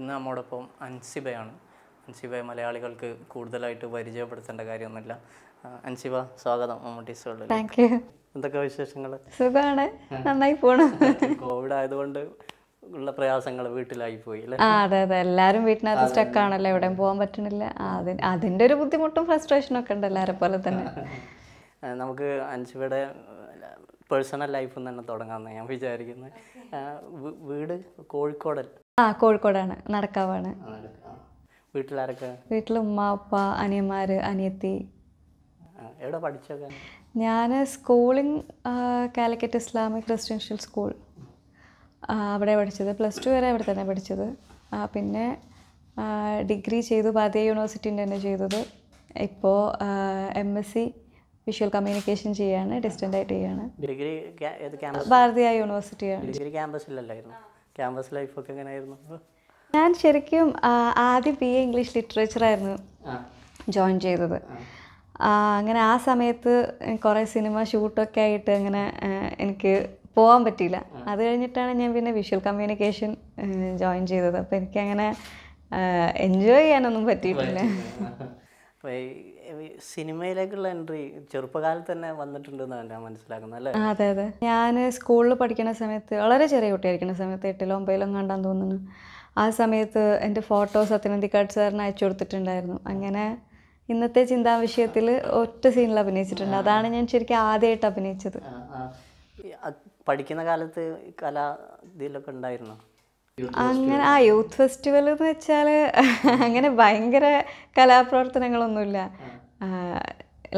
ഇന്ന് നമ്മോടൊപ്പം അൻസിബയാണ് അൻസിബയെ മലയാളികൾക്ക് കൂടുതലായിട്ട് പരിചയപ്പെടുത്തേണ്ട കാര്യമൊന്നുമില്ല അൻസിബ സ്വാഗതം മമ്മൂട്ടി സ്കൂളിൽ താങ്ക് എന്തൊക്കെ വിശേഷങ്ങൾ സുഖമാണ് നന്നായി പോണു കോവിഡ് ആയതുകൊണ്ട് ഉള്ള പ്രയാസങ്ങൾ വീട്ടിലായി പോയി ആ അതെ അതെ എല്ലാവരും വീട്ടിനകത്ത് സ്റ്റക്ക് ആണല്ലോ എവിടെയും പോകാൻ പറ്റണില്ല അതിന് അതിൻ്റെ ഒരു ബുദ്ധിമുട്ടും ഫ്രസ്ട്രേഷനും ഒക്കെ ഉണ്ട് എല്ലാവരെ പോലെ തന്നെ നമുക്ക് അൻസിബയുടെ പേഴ്സണൽ ലൈഫ് നിന്ന് തന്നെ തുടങ്ങാമെന്ന് ഞാൻ വിചാരിക്കുന്നത് വീട് കോഴിക്കോട് ആ കോഴിക്കോടാണ് നടക്കാവാണ് വീട്ടിൽ ഉമ്മ അപ്പ അനിയന്മാര് അനിയത്തി എവിടെ ഞാൻ schooling Calicut Islamic residential school അവിടെ പഠിച്ചത് പ്ലസ് ടു വരെ അവിടെ തന്നെ പഠിച്ചത് പിന്നെ ഡിഗ്രി ചെയ്തു പാതിയ യൂണിവേഴ്സിറ്റിൻ്റെ തന്നെ ചെയ്തത് ഇപ്പോൾ M S C visual communication ചെയ്യാണ് ഡിസ്റ്റൻ്റ് ആയിട്ട് ചെയ്യാണ് ഡിഗ്രി ഭാരതീയ യൂണിവേഴ്സിറ്റിയാണ് ഡിഗ്രി ക്യാമ്പസിലല്ലായിരുന്നു ക്യാമ്പസ് ലൈഫൊക്കെ എങ്ങനെയായിരുന്നു ഞാൻ ശരിക്കും ആദ്യം ബി എ ഇംഗ്ലീഷ് ലിറ്ററേച്ചറായിരുന്നു ജോയിൻ ചെയ്തത് അങ്ങനെ ആ സമയത്ത് കുറേ സിനിമ ഷൂട്ടൊക്കെ ആയിട്ട് അങ്ങനെ എനിക്ക് പോകാൻ പറ്റിയില്ല അത് കഴിഞ്ഞിട്ടാണ് ഞാൻ പിന്നെ വിഷ്വൽ കമ്മ്യൂണിക്കേഷൻ ജോയിൻ ചെയ്തത് അപ്പോൾ എനിക്കങ്ങനെ എൻജോയ് ചെയ്യാനൊന്നും പറ്റിയിട്ടില്ല അപ്പോൾ സിനിമയിലേക്കുള്ള എൻട്രി ചെറുപ്പകാലത്ത് തന്നെ വന്നിട്ടുണ്ടെന്നാണ് ഞാൻ മനസ്സിലാക്കുന്നത് അല്ലേ അതെ അതെ ഞാൻ സ്കൂളിൽ പഠിക്കുന്ന സമയത്ത് വളരെ ചെറിയ കുട്ടിയായിരിക്കുന്ന സമയത്ത് എട്ടിലോ ഒമ്പതിലോ കണ്ടാൻ തോന്നുന്നു ആ സമയത്ത് എൻ്റെ ഫോട്ടോ സത്യനന്ദിക്കാട് സാറിന് അയച്ചു കൊടുത്തിട്ടുണ്ടായിരുന്നു അങ്ങനെ ഇന്നത്തെ ചിന്താ വിഷയത്തിൽ ഒറ്റ സീനിൽ അഭിനയിച്ചിട്ടുണ്ട് അതാണ് ഞാൻ ശരിക്കും ആദ്യമായിട്ട് അഭിനയിച്ചത് പഠിക്കുന്ന കാലത്ത് കല ഇതിലൊക്കെ ഉണ്ടായിരുന്നോ അങ്ങനെ ആ യൂത്ത് ഫെസ്റ്റിവൽ എന്ന് വെച്ചാൽ അങ്ങനെ ഭയങ്കര കലാപ്രവർത്തനങ്ങളൊന്നുമില്ല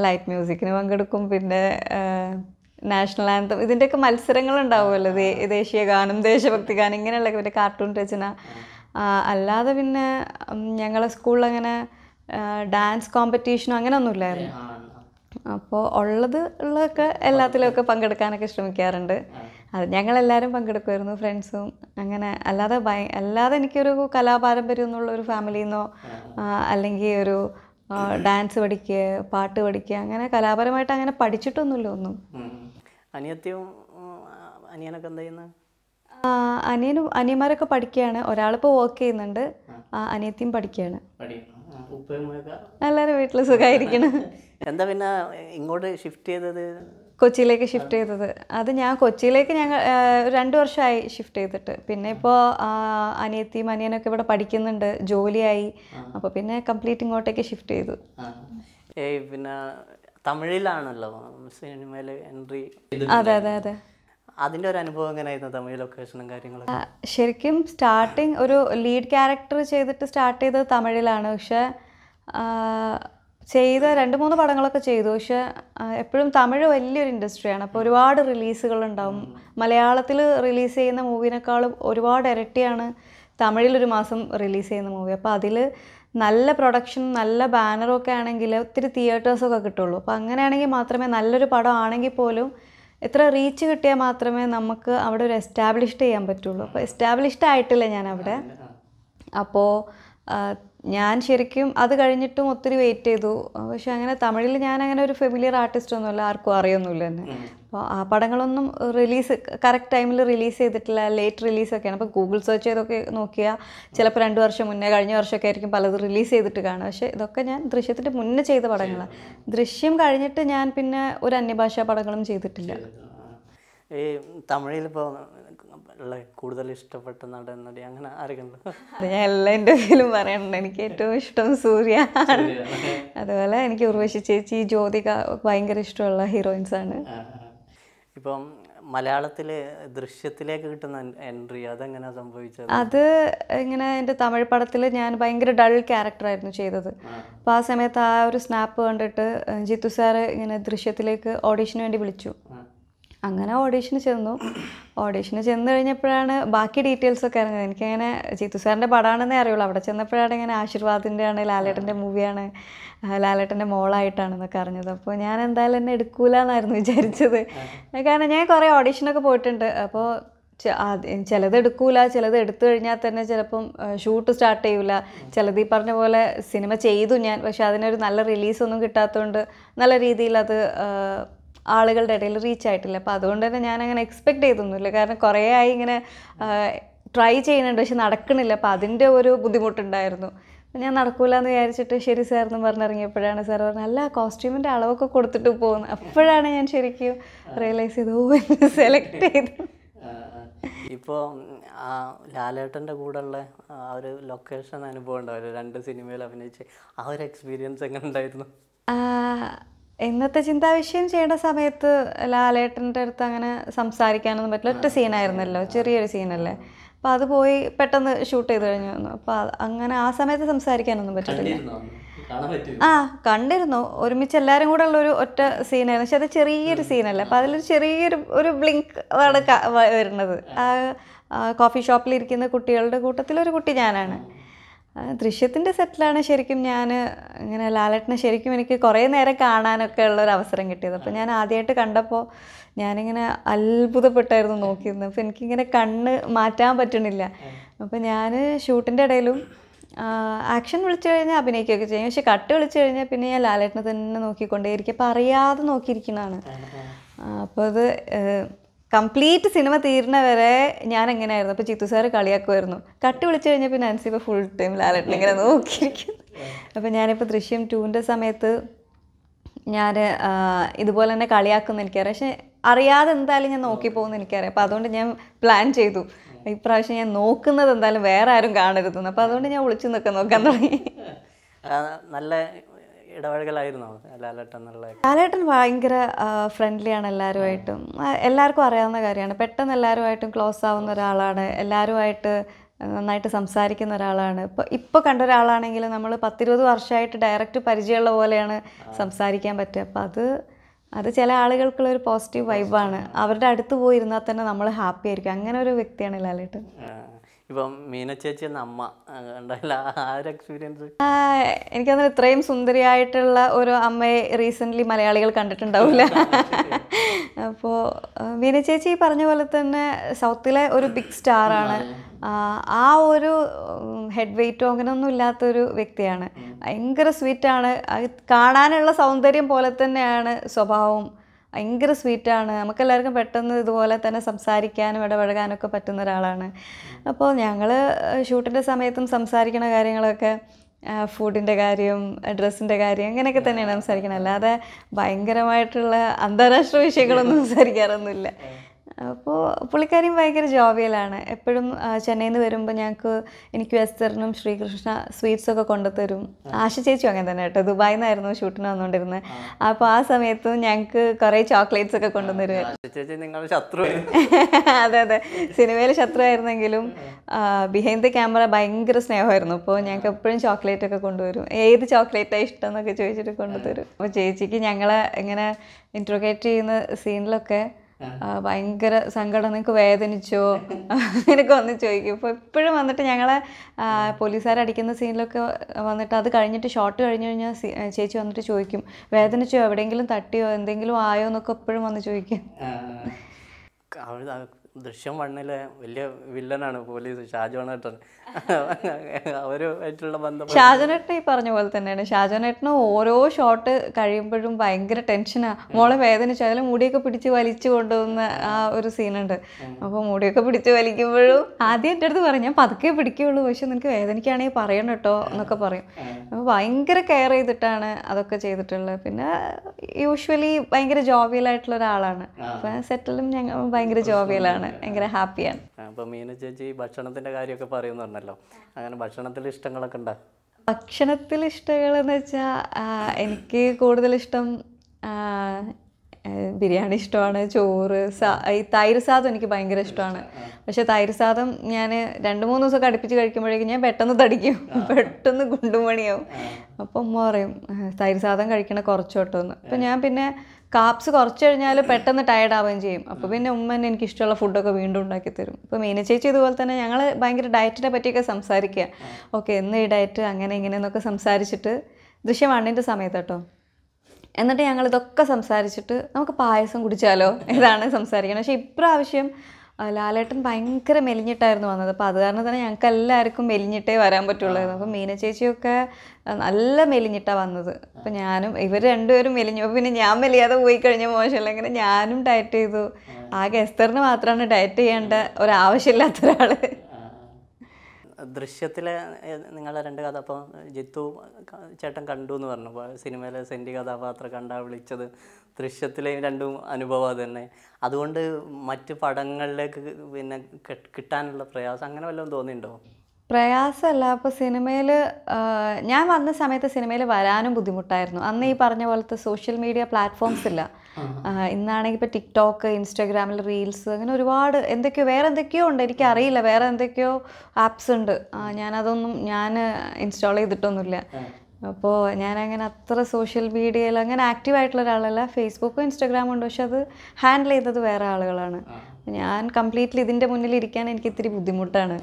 ലൈറ്റ് മ്യൂസിക്കിന് പങ്കെടുക്കും പിന്നെ നാഷണൽ ആന്തം ഇതിൻ്റെയൊക്കെ മത്സരങ്ങളുണ്ടാവുമല്ലോ ദേശീയ ഗാനം ദേശഭക്തി ഗാനം ഇങ്ങനെയുള്ള പിന്നെ കാർട്ടൂൺ രചന അല്ലാതെ പിന്നെ ഞങ്ങളെ സ്കൂളിൽ അങ്ങനെ ഡാൻസ് കോമ്പറ്റീഷനോ അങ്ങനെയൊന്നും ഇല്ലായിരുന്നു അപ്പോൾ ഉള്ളത് ഉള്ളതൊക്കെ എല്ലാത്തിലൊക്കെ പങ്കെടുക്കാനൊക്കെ ശ്രമിക്കാറുണ്ട് അത് ഞങ്ങളെല്ലാവരും പങ്കെടുക്കുമായിരുന്നു ഫ്രണ്ട്സും അങ്ങനെ അല്ലാതെ ഭയ അല്ലാതെ എനിക്കൊരു കലാപാരമ്പര്യം എന്നുള്ള ഒരു ഫാമിലിയിൽ നിന്നോ അല്ലെങ്കിൽ ഒരു ഡാൻസ് പഠിക്കുക പാട്ട് പഠിക്കുക അങ്ങനെ കലാപരമായിട്ട് അങ്ങനെ പഠിച്ചിട്ടൊന്നുമില്ല ഒന്നും അനിയനൊക്കെ എന്താ ആ അനിയനും അനിയന്മാരൊക്കെ പഠിക്കുകയാണ് ഒരാളിപ്പോൾ വർക്ക് ചെയ്യുന്നുണ്ട് അനിയത്തിയും പഠിക്കുകയാണ് എല്ലാവരും വീട്ടിൽ സുഖമായിരിക്കണം എന്താ പിന്നെ ഇങ്ങോട്ട് ഷിഫ്റ്റ് ചെയ്തത് കൊച്ചിയിലേക്ക് ഷിഫ്റ്റ് ചെയ്തത് അത് ഞാൻ കൊച്ചിയിലേക്ക് ഞങ്ങൾ രണ്ട് വർഷമായി ഷിഫ്റ്റ് ചെയ്തിട്ട് പിന്നെ ഇപ്പോൾ അനിയത്തി മനിയനൊക്കെ ഇവിടെ പഠിക്കുന്നുണ്ട് ജോലിയായി അപ്പോൾ പിന്നെ കംപ്ലീറ്റ് ഇങ്ങോട്ടേക്ക് ഷിഫ്റ്റ് ചെയ്തു പിന്നെ തമിഴിലാണല്ലോ സിനിമയിൽ എൻട്രി അതെ അതെ അതെ അതിന്റെ ഒരു അനുഭവം എങ്ങനെയായിരുന്നു തമിഴ് ലൊക്കേഷനും കാര്യങ്ങളും ശരിക്കും സ്റ്റാർട്ടിങ് ഒരു ലീഡ് ക്യാരക്ടർ ചെയ്തിട്ട് സ്റ്റാർട്ട് ചെയ്തത് തമിഴിലാണ് പക്ഷേ ചെയ്ത രണ്ട് മൂന്ന് പടങ്ങളൊക്കെ ചെയ്തു പക്ഷെ എപ്പോഴും തമിഴ് വലിയൊരു ഇൻഡസ്ട്രിയാണ് അപ്പോൾ ഒരുപാട് റിലീസുകൾ ഉണ്ടാവും മലയാളത്തിൽ റിലീസ് ചെയ്യുന്ന മൂവിനേക്കാളും ഒരുപാട് ഇരട്ടിയാണ് തമിഴിൽ ഒരു മാസം റിലീസ് ചെയ്യുന്ന മൂവി അപ്പോൾ അതിൽ നല്ല പ്രൊഡക്ഷൻ നല്ല ബാനറൊക്കെ ആണെങ്കിൽ ഒത്തിരി തിയേറ്റേഴ്സൊക്കെ കിട്ടുള്ളൂ അപ്പോൾ അങ്ങനെയാണെങ്കിൽ മാത്രമേ നല്ലൊരു പടം ആണെങ്കിൽ പോലും എത്ര റീച്ച് കിട്ടിയാൽ മാത്രമേ നമുക്ക് അവിടെ ഒരു എസ്റ്റാബ്ലിഷ്ഡ് ചെയ്യാൻ പറ്റുള്ളൂ അപ്പോൾ എസ്റ്റാബ്ലിഷ്ഡ് ആയിട്ടില്ല ഞാൻ അവിടെ അപ്പോൾ ഞാൻ ശരിക്കും അത് കഴിഞ്ഞിട്ടും ഒത്തിരി വെയിറ്റ് ചെയ്തു പക്ഷെ അങ്ങനെ തമിഴിൽ ഞാൻ അങ്ങനെ ഒരു ഫെമിലിയർ ആർട്ടിസ്റ്റ് ഒന്നുമല്ല ആർക്കും അറിയൊന്നുമില്ല തന്നെ അപ്പോൾ ആ പടങ്ങളൊന്നും റിലീസ് കറക്റ്റ് ടൈമിൽ റിലീസ് ചെയ്തിട്ടില്ല ലേറ്റ് റിലീസൊക്കെയാണ് അപ്പോൾ ഗൂഗിൾ സെർച്ച് ചെയ്തൊക്കെ നോക്കിയാൽ ചിലപ്പോൾ രണ്ട് വർഷം മുന്നേ കഴിഞ്ഞ വർഷമൊക്കെ ആയിരിക്കും പലത് റിലീസ് ചെയ്തിട്ട് കാണുക പക്ഷേ ഇതൊക്കെ ഞാൻ ദൃശ്യത്തിൻ്റെ മുന്നേ ചെയ്ത പടങ്ങളാണ് ദൃശ്യം കഴിഞ്ഞിട്ട് ഞാൻ പിന്നെ ഒരു അന്യഭാഷാ പടങ്ങളും ചെയ്തിട്ടില്ല ഈ തമിഴിൽ ഇപ്പോൾ കൂടുതൽ ഇഷ്ടപ്പെട്ട നടൻ നടി അങ്ങനെ ആരൊക്കെ ഞാൻ എല്ലാ ഇൻ്റർവ്യൂലും പറയുന്നുണ്ട് എനിക്ക് ഏറ്റവും ഇഷ്ടം സൂര്യ അതുപോലെ എനിക്ക് ഉർവശി ചേച്ചി ജ്യോതിക ഭയങ്കര ഇഷ്ടമുള്ള ഹീറോയിൻസ് ആണ് ഇപ്പം മലയാളത്തിലെ ദൃശ്യത്തിലേക്ക് കിട്ടുന്ന എൻട്രി അതെങ്ങനെ സംഭവിച്ചത് അത് ഇങ്ങനെ എൻ്റെ തമിഴ് പടത്തിൽ ഞാൻ ഭയങ്കര ഡൾ ക്യാരക്ടറായിരുന്നു ചെയ്തത് അപ്പോൾ ആ സമയത്ത് ആ ഒരു സ്നാപ്പ് കണ്ടിട്ട് ജിത്തു സാറ് ഇങ്ങനെ ദൃശ്യത്തിലേക്ക് ഓഡീഷന് വേണ്ടി വിളിച്ചു അങ്ങനെ ഓഡീഷന് ചെന്നു ഓഡീഷന് ചെന്ന് കഴിഞ്ഞപ്പോഴാണ് ബാക്കി ഡീറ്റെയിൽസ് ഒക്കെ അറിഞ്ഞത് എനിക്കങ്ങനെ ജീത്തു സാറിൻ്റെ പടമാണെന്നേ അറിയുള്ളൂ അവിടെ ചെന്നപ്പോഴാണ് ഇങ്ങനെ ആശീർവാദിൻ്റെ ആണ് ലാലേട്ടൻ്റെ മൂവിയാണ് ലാലേട്ടൻ്റെ മോളായിട്ടാണെന്നൊക്കെ അറിഞ്ഞത് അപ്പോൾ ഞാൻ എന്തായാലും എന്നെ എടുക്കൂല എന്നായിരുന്നു വിചാരിച്ചത് കാരണം ഞാൻ കുറേ ഓഡീഷനൊക്കെ പോയിട്ടുണ്ട് അപ്പോൾ ചിലത് എടുക്കൂല ചിലത് എടുത്തു കഴിഞ്ഞാൽ തന്നെ ചിലപ്പം ഷൂട്ട് സ്റ്റാർട്ട് ചെയ്യൂല ചിലത് ഈ പറഞ്ഞ പോലെ സിനിമ ചെയ്തു ഞാൻ പക്ഷെ അതിനൊരു നല്ല റിലീസൊന്നും കിട്ടാത്തതുകൊണ്ട് നല്ല രീതിയിൽ അത് ആളുകളുടെ ഇടയിൽ റീച്ച് ആയിട്ടില്ല അപ്പോൾ അതുകൊണ്ട് തന്നെ ഞാൻ അങ്ങനെ എക്സ്പെക്ട് ചെയ്തൊന്നുമില്ല കാരണം കുറേ ആയി ഇങ്ങനെ ട്രൈ ചെയ്യുന്നുണ്ട് പക്ഷെ നടക്കണില്ല അപ്പോൾ അതിൻ്റെ ഒരു ബുദ്ധിമുട്ടുണ്ടായിരുന്നു ഞാൻ നടക്കൂല എന്ന് വിചാരിച്ചിട്ട് ശരി സാർ എന്ന് പറഞ്ഞിറങ്ങിയപ്പോഴാണ് സാർ പറഞ്ഞത് അല്ല കോസ്റ്റ്യൂമിൻ്റെ അളവൊക്കെ കൊടുത്തിട്ട് പോകുന്നത് അപ്പോഴാണ് ഞാൻ ശരിക്കും റിയലൈസ് ചെയ്ത് സെലക്ട് ചെയ്തത് ഇപ്പോൾ ലാലേട്ടൻ്റെ കൂടെയുള്ള ആ ഒരു ലൊക്കേഷൻ അനുഭവം ഉണ്ടാവില്ല രണ്ട് സിനിമയിൽ അഭിനയിച്ച് ആ ഒരു എക്സ്പീരിയൻസ് എങ്ങനെ ഉണ്ടായിരുന്നു ഇന്നത്തെ ചിന്താവിഷയം ചെയ്യേണ്ട സമയത്ത് ലാലേട്ടൻ്റെ അടുത്ത് അങ്ങനെ സംസാരിക്കാനൊന്നും പറ്റില്ല ഒറ്റ സീനായിരുന്നല്ലോ ചെറിയൊരു സീനല്ലേ അപ്പോൾ അത് പോയി പെട്ടെന്ന് ഷൂട്ട് ചെയ്ത് കഴിഞ്ഞു അപ്പോൾ അങ്ങനെ ആ സമയത്ത് സംസാരിക്കാനൊന്നും പറ്റില്ല ആ കണ്ടിരുന്നു ഒരുമിച്ച് എല്ലാവരും കൂടെ ഉള്ള ഒരു ഒറ്റ സീനായിരുന്നു പക്ഷെ അത് ചെറിയൊരു സീനല്ലേ അപ്പോൾ അതിലൊരു ചെറിയൊരു ഒരു ബ്ലിങ്ക് ആണ് വരുന്നത് ആ കോഫി ഷോപ്പിലിരിക്കുന്ന കുട്ടികളുടെ കൂട്ടത്തിൽ ഒരു കുട്ടി ഞാനാണ് ദൃശ്യത്തിൻ്റെ സെറ്റിലാണ് ശരിക്കും ഞാൻ ഇങ്ങനെ ലാലേട്ടനെ ശരിക്കും എനിക്ക് കുറേ നേരം കാണാനൊക്കെ ഉള്ളൊരു അവസരം കിട്ടിയത് അപ്പോൾ ഞാൻ ആദ്യമായിട്ട് കണ്ടപ്പോൾ ഞാനിങ്ങനെ അത്ഭുതപ്പെട്ടായിരുന്നു നോക്കിയിരുന്നത് അപ്പോൾ എനിക്കിങ്ങനെ കണ്ണ് മാറ്റാൻ പറ്റണില്ല അപ്പോൾ ഞാൻ ഷൂട്ടിൻ്റെ ഇടയിലും ആക്ഷൻ വിളിച്ചു കഴിഞ്ഞാൽ അഭിനയിക്കുകയൊക്കെ ചെയ്യും പക്ഷെ കട്ട് വിളിച്ചു കഴിഞ്ഞാൽ പിന്നെ ഞാൻ ലാലേട്ടനെ തന്നെ നോക്കിക്കൊണ്ടേയിരിക്കും അപ്പോൾ അറിയാതെ നോക്കിയിരിക്കുന്നതാണ് അപ്പോൾ അത് കംപ്ലീറ്റ് സിനിമ തീരുന്ന വരെ ഞാൻ എങ്ങനെയായിരുന്നു അപ്പോൾ ചിത്തു സാറ് കളിയാക്കുമായിരുന്നു കട്ട് വിളിച്ചു കഴിഞ്ഞാൽ പിന്നെ അൻസിപ്പോൾ ഫുൾ ടൈം ലാലട്ടിൽ ഇങ്ങനെ നോക്കിയിരിക്കും അപ്പോൾ ഞാനിപ്പോൾ ദൃശ്യം ടൂവിൻ്റെ സമയത്ത് ഞാൻ ഇതുപോലെ തന്നെ കളിയാക്കുന്നു എനിക്കറിയാം പക്ഷെ അറിയാതെ എന്തായാലും ഞാൻ നോക്കിപ്പോകുന്നു എനിക്കറിയാം അപ്പോൾ അതുകൊണ്ട് ഞാൻ പ്ലാൻ ചെയ്തു ഇപ്രാവശ്യം ഞാൻ നോക്കുന്നത് എന്തായാലും വേറെ ആരും കാണരുതെന്ന് അപ്പോൾ അതുകൊണ്ട് ഞാൻ വിളിച്ചു നിൽക്കാൻ നോക്കാൻ തുടങ്ങി നല്ല ലാലേട്ടൻ ഭയങ്കര ഫ്രണ്ട്ലി ആണ് എല്ലാവരുമായിട്ടും എല്ലാവർക്കും അറിയാവുന്ന കാര്യമാണ് പെട്ടെന്ന് എല്ലാവരുമായിട്ടും ക്ലോസ് ആവുന്ന ഒരാളാണ് എല്ലാവരുമായിട്ട് നന്നായിട്ട് സംസാരിക്കുന്ന ഒരാളാണ് ഇപ്പൊ ഇപ്പൊ കണ്ട ഒരാളാണെങ്കിൽ നമ്മൾ പത്തിരുപത് വർഷമായിട്ട് ഡയറക്റ്റ് പരിചയമുള്ള പോലെയാണ് സംസാരിക്കാൻ പറ്റുക അപ്പോൾ അത് അത് ചില ആളുകൾക്കുള്ള ഒരു പോസിറ്റീവ് വൈബാണ് അവരുടെ അടുത്ത് പോയിരുന്നാൽ തന്നെ നമ്മൾ ഹാപ്പി ആയിരിക്കും അങ്ങനെ ഒരു വ്യക്തിയാണ് ലാലേട്ടൻ ഇപ്പം ചേച്ചി എന്ന അമ്മ ഉണ്ടായില്ല ആ ഒരു എക്സ്പീരിയൻസ് എനിക്കതിന് ഇത്രയും സുന്ദരിയായിട്ടുള്ള ഒരു അമ്മയെ റീസെൻ്റ്ലി മലയാളികൾ കണ്ടിട്ടുണ്ടാവില്ല അപ്പോൾ ചേച്ചി പറഞ്ഞ പോലെ തന്നെ സൗത്തിലെ ഒരു ബിഗ് സ്റ്റാറാണ് ആ ഒരു ഹെഡ് വെയ്റ്റോ അങ്ങനെയൊന്നും ഇല്ലാത്തൊരു വ്യക്തിയാണ് ഭയങ്കര സ്വീറ്റാണ് കാണാനുള്ള സൗന്ദര്യം പോലെ തന്നെയാണ് സ്വഭാവവും ഭയങ്കര സ്വീറ്റാണ് നമുക്കെല്ലാവർക്കും പെട്ടെന്ന് ഇതുപോലെ തന്നെ സംസാരിക്കാനും ഇടപഴകാനൊക്കെ പറ്റുന്ന ഒരാളാണ് അപ്പോൾ ഞങ്ങൾ ഷൂട്ടിൻ്റെ സമയത്തും സംസാരിക്കണ കാര്യങ്ങളൊക്കെ ഫുഡിൻ്റെ കാര്യം ഡ്രസ്സിൻ്റെ കാര്യം അങ്ങനെയൊക്കെ തന്നെയാണ് സംസാരിക്കുന്നത് അല്ലാതെ ഭയങ്കരമായിട്ടുള്ള അന്താരാഷ്ട്ര വിഷയങ്ങളൊന്നും സംസാരിക്കാറൊന്നുമില്ല അപ്പോൾ പുള്ളിക്കാരിയും ഭയങ്കര ജോവിയലാണ് എപ്പോഴും ചെന്നൈയിൽ നിന്ന് വരുമ്പോൾ ഞങ്ങൾക്ക് എനിക്ക് വെസ്റ്റേറിനും ശ്രീകൃഷ്ണ സ്വീറ്റ്സൊക്കെ കൊണ്ടുത്തരും ആശ ചേച്ചി അങ്ങനെ തന്നെ കേട്ടോ ദുബായിൽ നിന്നായിരുന്നു ഷൂട്ടിന് വന്നുകൊണ്ടിരുന്നത് അപ്പോൾ ആ സമയത്തും ഞങ്ങൾക്ക് കുറേ ചോക്ലേറ്റ്സ് ഒക്കെ കൊണ്ടുവന്നിരുന്നു അതെ അതെ സിനിമയിൽ ശത്രു ആയിരുന്നെങ്കിലും ബിഹൈൻഡ് ദ ക്യാമറ ഭയങ്കര സ്നേഹമായിരുന്നു അപ്പോൾ ഞങ്ങൾക്ക് എപ്പോഴും ചോക്ലേറ്റ് ഒക്കെ കൊണ്ടുവരും ഏത് ചോക്ലേറ്റാണ് ഇഷ്ടം എന്നൊക്കെ ചോദിച്ചിട്ട് കൊണ്ടുതരും അപ്പോൾ ചേച്ചിക്ക് ഞങ്ങളെ ഇങ്ങനെ ഇൻട്രോഗേറ്റ് ചെയ്യുന്ന സീനിലൊക്കെ ഭയങ്കര സങ്കടം നിങ്ങൾക്ക് വേദനിച്ചോ നിനക്ക് വന്ന് ചോദിക്കും ഇപ്പോൾ എപ്പോഴും വന്നിട്ട് ഞങ്ങളെ പോലീസുകാരടിക്കുന്ന സീനിലൊക്കെ വന്നിട്ട് അത് കഴിഞ്ഞിട്ട് ഷോട്ട് കഴിഞ്ഞ് കഴിഞ്ഞാൽ ചേച്ചി വന്നിട്ട് ചോദിക്കും വേദനിച്ചോ എവിടെയെങ്കിലും തട്ടിയോ എന്തെങ്കിലും ആയോ എന്നൊക്കെ എപ്പോഴും വന്ന് ചോദിക്കും ദൃശ്യം വണ്ണിലെ വലിയ വില്ലനാണ് പോലീസ് ഷാജോണേട്ടൻ അവരുമായിട്ടുള്ള ബന്ധം ഷാജോനേട്ടൻ ഈ പറഞ്ഞ പോലെ തന്നെയാണ് ഷാജോനേട്ടന് ഓരോ ഷോട്ട് കഴിയുമ്പോഴും ഭയങ്കര ടെൻഷനാ മോളെ വേദനിച്ചു അതിൽ മുടിയൊക്കെ പിടിച്ച് വലിച്ചു കൊണ്ടുവന്ന ആ ഒരു സീനുണ്ട് അപ്പോൾ മുടിയൊക്കെ പിടിച്ച് വലിക്കുമ്പോഴും ആദ്യം എൻ്റെ അടുത്ത് പറഞ്ഞു ഞാൻ പതുക്കെ പിടിക്കുകയുള്ളൂ പക്ഷെ നിനക്ക് വേദനിക്കാണെങ്കിൽ പറയണം കേട്ടോ എന്നൊക്കെ പറയും അപ്പോൾ ഭയങ്കര കെയർ ചെയ്തിട്ടാണ് അതൊക്കെ ചെയ്തിട്ടുള്ളത് പിന്നെ യൂഷ്വലി ഭയങ്കര ജോബിയലായിട്ടുള്ള ഒരാളാണ് അപ്പൊ സെറ്റിലും ഞങ്ങൾ ഭയങ്കര ജോബിയലാണ് ഭയങ്കര ഹാപ്പിയാണ് അപ്പോൾ മീന ചേച്ചി ഭക്ഷണത്തിന്റെ കാര്യമൊക്കെ പറയുന്നുണ്ടല്ലോ പറഞ്ഞല്ലോ അങ്ങനെ ഭക്ഷണത്തിൽ ഇഷ്ടങ്ങളൊക്കെ ഉണ്ടോ ഭക്ഷണത്തിൽ എന്ന് വെച്ചാൽ എനിക്ക് കൂടുതൽ ഇഷ്ടം ബിരിയാണി ഇഷ്ടമാണ് ചോറ് ഈ തൈര് സാദം എനിക്ക് ഭയങ്കര ഇഷ്ടമാണ് പക്ഷെ തൈര് സാദം ഞാൻ രണ്ട് മൂന്ന് ദിവസം കടിപ്പിച്ച് കഴിക്കുമ്പോഴേക്കും ഞാൻ പെട്ടെന്ന് തടിക്കും പെട്ടെന്ന് ഗുണ്ടുമണിയാവും അപ്പം ഉമ്മ പറയും തൈര് സാദം കഴിക്കണ കുറച്ചോട്ടോന്ന് അപ്പം ഞാൻ പിന്നെ കാപ്സ് കുറച്ച് കഴിഞ്ഞാൽ പെട്ടെന്ന് ടയർഡ് ആവുകയും ചെയ്യും അപ്പോൾ പിന്നെ ഉമ്മ എനിക്ക് ഇഷ്ടമുള്ള ഫുഡൊക്കെ വീണ്ടും ഉണ്ടാക്കി തരും ഇപ്പോൾ മീന ചേച്ചി ഇതുപോലെ തന്നെ ഞങ്ങൾ ഭയങ്കര ഡയറ്റിനെ പറ്റിയൊക്കെ സംസാരിക്കുക ഓക്കെ എന്ന് ഈ ഡയറ്റ് അങ്ങനെ ഇങ്ങനെ എന്നൊക്കെ സംസാരിച്ചിട്ട് ദൃശ്യം സമയത്ത് കേട്ടോ എന്നിട്ട് ഞങ്ങൾ ഇതൊക്കെ സംസാരിച്ചിട്ട് നമുക്ക് പായസം കുടിച്ചാലോ ഇതാണ് സംസാരിക്കുന്നത് പക്ഷേ ഇപ്രാവശ്യം ലാലേട്ടൻ ഭയങ്കര മെലിഞ്ഞിട്ടായിരുന്നു വന്നത് അപ്പോൾ അത് കാരണം തന്നെ ഞങ്ങൾക്ക് എല്ലാവർക്കും മെലിഞ്ഞിട്ടേ വരാൻ പറ്റുള്ളായിരുന്നു അപ്പോൾ മീന ചേച്ചിയൊക്കെ നല്ല മെലിഞ്ഞിട്ടാണ് വന്നത് അപ്പോൾ ഞാനും ഇവർ രണ്ടുപേരും മെലിഞ്ഞു അപ്പോൾ പിന്നെ ഞാൻ മെലിയാതെ പോയി കഴിഞ്ഞാൽ മോശമല്ല അങ്ങനെ ഞാനും ഡയറ്റ് ചെയ്തു ആകെ എസ്തറിന് മാത്രമാണ് ഡയറ്റ് ചെയ്യേണ്ട ഒരാവശ്യമില്ലാത്ത ഒരാൾ ദൃശ്യത്തിലെ നിങ്ങളെ രണ്ട് കഥ അപ്പോൾ ജിത്തു ചേട്ടൻ കണ്ടു എന്ന് പറഞ്ഞു അപ്പോൾ സിനിമയിലെ സെൻറ്റി കഥാപാത്രം കണ്ടാ വിളിച്ചത് ദൃശ്യത്തിലെയും രണ്ടും അനുഭവം അത് തന്നെ അതുകൊണ്ട് മറ്റ് പടങ്ങളിലേക്ക് പിന്നെ കിട്ടാനുള്ള പ്രയാസം അങ്ങനെ വല്ലതും തോന്നിയിട്ടുണ്ടോ പ്രയാസമല്ല അപ്പോൾ സിനിമയിൽ ഞാൻ വന്ന സമയത്ത് സിനിമയിൽ വരാനും ബുദ്ധിമുട്ടായിരുന്നു അന്ന് ഈ പറഞ്ഞ പോലത്തെ സോഷ്യൽ മീഡിയ പ്ലാറ്റ്ഫോംസ് ഇല്ല ഇന്നാണെങ്കിൽ ഇപ്പോൾ ടിക്ടോക്ക് ഇൻസ്റ്റാഗ്രാമിൽ റീൽസ് അങ്ങനെ ഒരുപാട് എന്തൊക്കെയോ വേറെ എന്തൊക്കെയോ ഉണ്ട് എനിക്കറിയില്ല വേറെ എന്തൊക്കെയോ ആപ്സ് ഉണ്ട് ഞാനതൊന്നും ഞാൻ ഇൻസ്റ്റാൾ ചെയ്തിട്ടൊന്നുമില്ല അപ്പോൾ ഞാനങ്ങനെ അത്ര സോഷ്യൽ മീഡിയയിൽ അങ്ങനെ ആക്റ്റീവ് ആയിട്ടുള്ള ഒരാളല്ല ഫേസ്ബുക്കും ഇൻസ്റ്റാഗ്രാമും ഉണ്ട് പക്ഷെ അത് ഹാൻഡിൽ ചെയ്തത് വേറെ ആളുകളാണ് ഞാൻ കംപ്ലീറ്റ്ലി ഇതിൻ്റെ മുന്നിൽ ഇരിക്കാൻ എനിക്ക് ഇത്തിരി ബുദ്ധിമുട്ടാണ്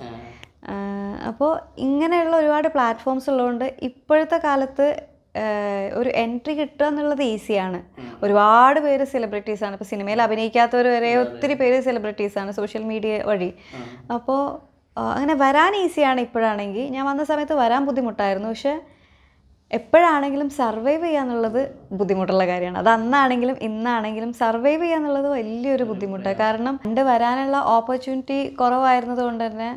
അപ്പോൾ ഇങ്ങനെയുള്ള ഒരുപാട് പ്ലാറ്റ്ഫോംസ് ഉള്ളതുകൊണ്ട് ഇപ്പോഴത്തെ കാലത്ത് ഒരു എൻട്രി കിട്ടുക എന്നുള്ളത് ഈസിയാണ് ഒരുപാട് പേര് സെലിബ്രിറ്റീസാണ് ഇപ്പോൾ സിനിമയിൽ അഭിനയിക്കാത്തവർ വരെ ഒത്തിരി പേര് സെലിബ്രിറ്റീസാണ് സോഷ്യൽ മീഡിയ വഴി അപ്പോൾ അങ്ങനെ വരാൻ ഈസിയാണ് ഇപ്പോഴാണെങ്കിൽ ഞാൻ വന്ന സമയത്ത് വരാൻ ബുദ്ധിമുട്ടായിരുന്നു പക്ഷേ എപ്പോഴാണെങ്കിലും സർവൈവ് ചെയ്യാന്നുള്ളത് ബുദ്ധിമുട്ടുള്ള കാര്യമാണ് അത് അന്നാണെങ്കിലും ഇന്നാണെങ്കിലും സർവൈവ് ചെയ്യാന്നുള്ളത് വലിയൊരു ബുദ്ധിമുട്ടാണ് കാരണം പണ്ട് വരാനുള്ള ഓപ്പർച്യൂണിറ്റി കുറവായിരുന്നത് കൊണ്ട് തന്നെ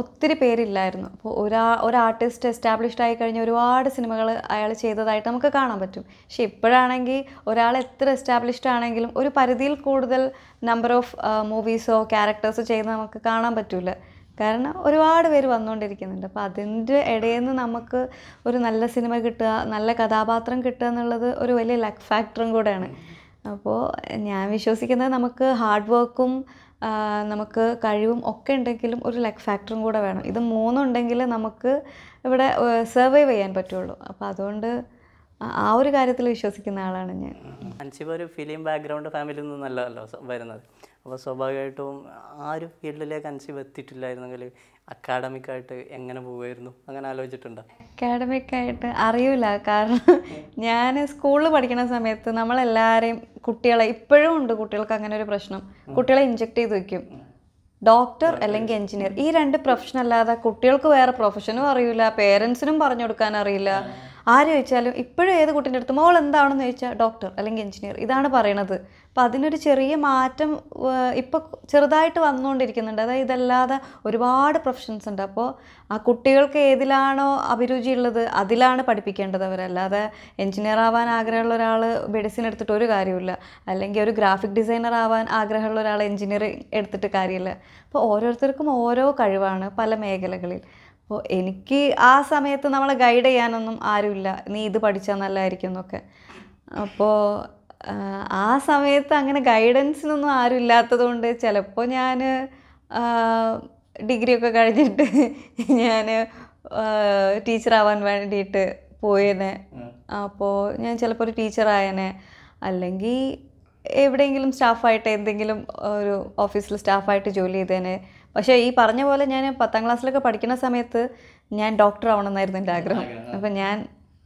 ഒത്തിരി പേരില്ലായിരുന്നു അപ്പോൾ ഒരാ ഒരു ആർട്ടിസ്റ്റ് എസ്റ്റാബ്ലിഷ്ഡ് ആയി കഴിഞ്ഞ ഒരുപാട് സിനിമകൾ അയാൾ ചെയ്തതായിട്ട് നമുക്ക് കാണാൻ പറ്റും പക്ഷെ ഇപ്പോഴാണെങ്കിൽ ഒരാൾ എത്ര എസ്റ്റാബ്ലിഷ്ഡ് ആണെങ്കിലും ഒരു പരിധിയിൽ കൂടുതൽ നമ്പർ ഓഫ് മൂവീസോ ക്യാരക്ടേഴ്സോ ചെയ്യുന്നത് നമുക്ക് കാണാൻ പറ്റില്ല കാരണം ഒരുപാട് പേര് വന്നുകൊണ്ടിരിക്കുന്നുണ്ട് അപ്പോൾ അതിൻ്റെ ഇടയിൽ നിന്ന് നമുക്ക് ഒരു നല്ല സിനിമ കിട്ടുക നല്ല കഥാപാത്രം കിട്ടുക എന്നുള്ളത് ഒരു വലിയ ലക്ക് ഫാക്ടറും കൂടെയാണ് അപ്പോൾ ഞാൻ വിശ്വസിക്കുന്നത് നമുക്ക് ഹാർഡ് വർക്കും നമുക്ക് കഴിവും ഒക്കെ ഉണ്ടെങ്കിലും ഒരു ലക്ക് ഫാക്ടറും കൂടെ വേണം ഇത് മൂന്നുണ്ടെങ്കിൽ നമുക്ക് ഇവിടെ സർവൈവ് ചെയ്യാൻ പറ്റുള്ളൂ അപ്പോൾ അതുകൊണ്ട് ആ ഒരു കാര്യത്തിൽ വിശ്വസിക്കുന്ന ആളാണ് ഞാൻ അൻസിബ ഒരു ഫിലിം ബാക്ക്ഗ്രൗണ്ട് ഫാമിലിയിൽ നിന്നല്ലല്ലോ വരുന്നത് അപ്പോൾ സ്വാഭാവികമായിട്ടും ആ ഒരു ഫീൽഡിലേക്ക് അൻസിബ് എത്തിയിട്ടില്ലായിരുന്നെങ്കിൽ അക്കാഡമിക് ആയിട്ട് എങ്ങനെ പോവായിരുന്നു അങ്ങനെ ആലോചിച്ചിട്ടുണ്ടോ അക്കാഡമിക് ആയിട്ട് അറിയില്ല കാരണം ഞാൻ സ്കൂളിൽ പഠിക്കുന്ന സമയത്ത് നമ്മളെല്ലാവരെയും കുട്ടികളെ ഇപ്പോഴും ഉണ്ട് കുട്ടികൾക്ക് അങ്ങനെ ഒരു പ്രശ്നം കുട്ടികളെ ഇഞ്ചെക്ട് ചെയ്ത് വെക്കും ഡോക്ടർ അല്ലെങ്കിൽ എഞ്ചിനീയർ ഈ രണ്ട് പ്രൊഫഷൻ അല്ലാതെ കുട്ടികൾക്ക് വേറെ പ്രൊഫഷനും അറിയില്ല പേരൻസിനും പറഞ്ഞു കൊടുക്കാൻ അറിയില്ല ആര് ചോദിച്ചാലും ഇപ്പോഴും ഏത് കുട്ടീൻ്റെ അടുത്ത് മോൾ എന്താണെന്ന് ചോദിച്ചാൽ ഡോക്ടർ അല്ലെങ്കിൽ എഞ്ചിനീയർ ഇതാണ് പറയണത് അപ്പോൾ അതിനൊരു ചെറിയ മാറ്റം ഇപ്പോൾ ചെറുതായിട്ട് വന്നുകൊണ്ടിരിക്കുന്നുണ്ട് അതായത് ഇതല്ലാതെ ഒരുപാട് പ്രൊഫഷൻസ് ഉണ്ട് അപ്പോൾ ആ കുട്ടികൾക്ക് ഏതിലാണോ അഭിരുചി ഉള്ളത് അതിലാണ് പഠിപ്പിക്കേണ്ടത് അവരല്ലാതെ എഞ്ചിനീയർ ആവാൻ ആഗ്രഹമുള്ള ഒരാൾ മെഡിസിൻ എടുത്തിട്ട് ഒരു കാര്യമില്ല അല്ലെങ്കിൽ ഒരു ഗ്രാഫിക് ഡിസൈനർ ആവാൻ ആഗ്രഹമുള്ള ഒരാൾ എഞ്ചിനീയറിംഗ് എടുത്തിട്ട് കാര്യമില്ല അപ്പോൾ ഓരോരുത്തർക്കും ഓരോ കഴിവാണ് പല മേഖലകളിൽ അപ്പോൾ എനിക്ക് ആ സമയത്ത് നമ്മളെ ഗൈഡ് ചെയ്യാനൊന്നും ആരുമില്ല നീ ഇത് പഠിച്ചാൽ നല്ലതായിരിക്കും എന്നൊക്കെ അപ്പോൾ ആ സമയത്ത് അങ്ങനെ ഗൈഡൻസിനൊന്നും ആരും ഇല്ലാത്തതുകൊണ്ട് ചിലപ്പോൾ ഞാൻ ഡിഗ്രിയൊക്കെ കഴിഞ്ഞിട്ട് ഞാൻ ടീച്ചറാവാൻ വേണ്ടിയിട്ട് പോയേനെ അപ്പോൾ ഞാൻ ചിലപ്പോൾ ഒരു ടീച്ചറായേനെ അല്ലെങ്കിൽ എവിടെയെങ്കിലും സ്റ്റാഫായിട്ട് എന്തെങ്കിലും ഒരു ഓഫീസിൽ സ്റ്റാഫായിട്ട് ജോലി ചെയ്തേനെ പക്ഷേ ഈ പറഞ്ഞ പോലെ ഞാൻ പത്താം ക്ലാസ്സിലൊക്കെ പഠിക്കുന്ന സമയത്ത് ഞാൻ ഡോക്ടർ ആവണമെന്നായിരുന്നു എൻ്റെ ആഗ്രഹം അപ്പം ഞാൻ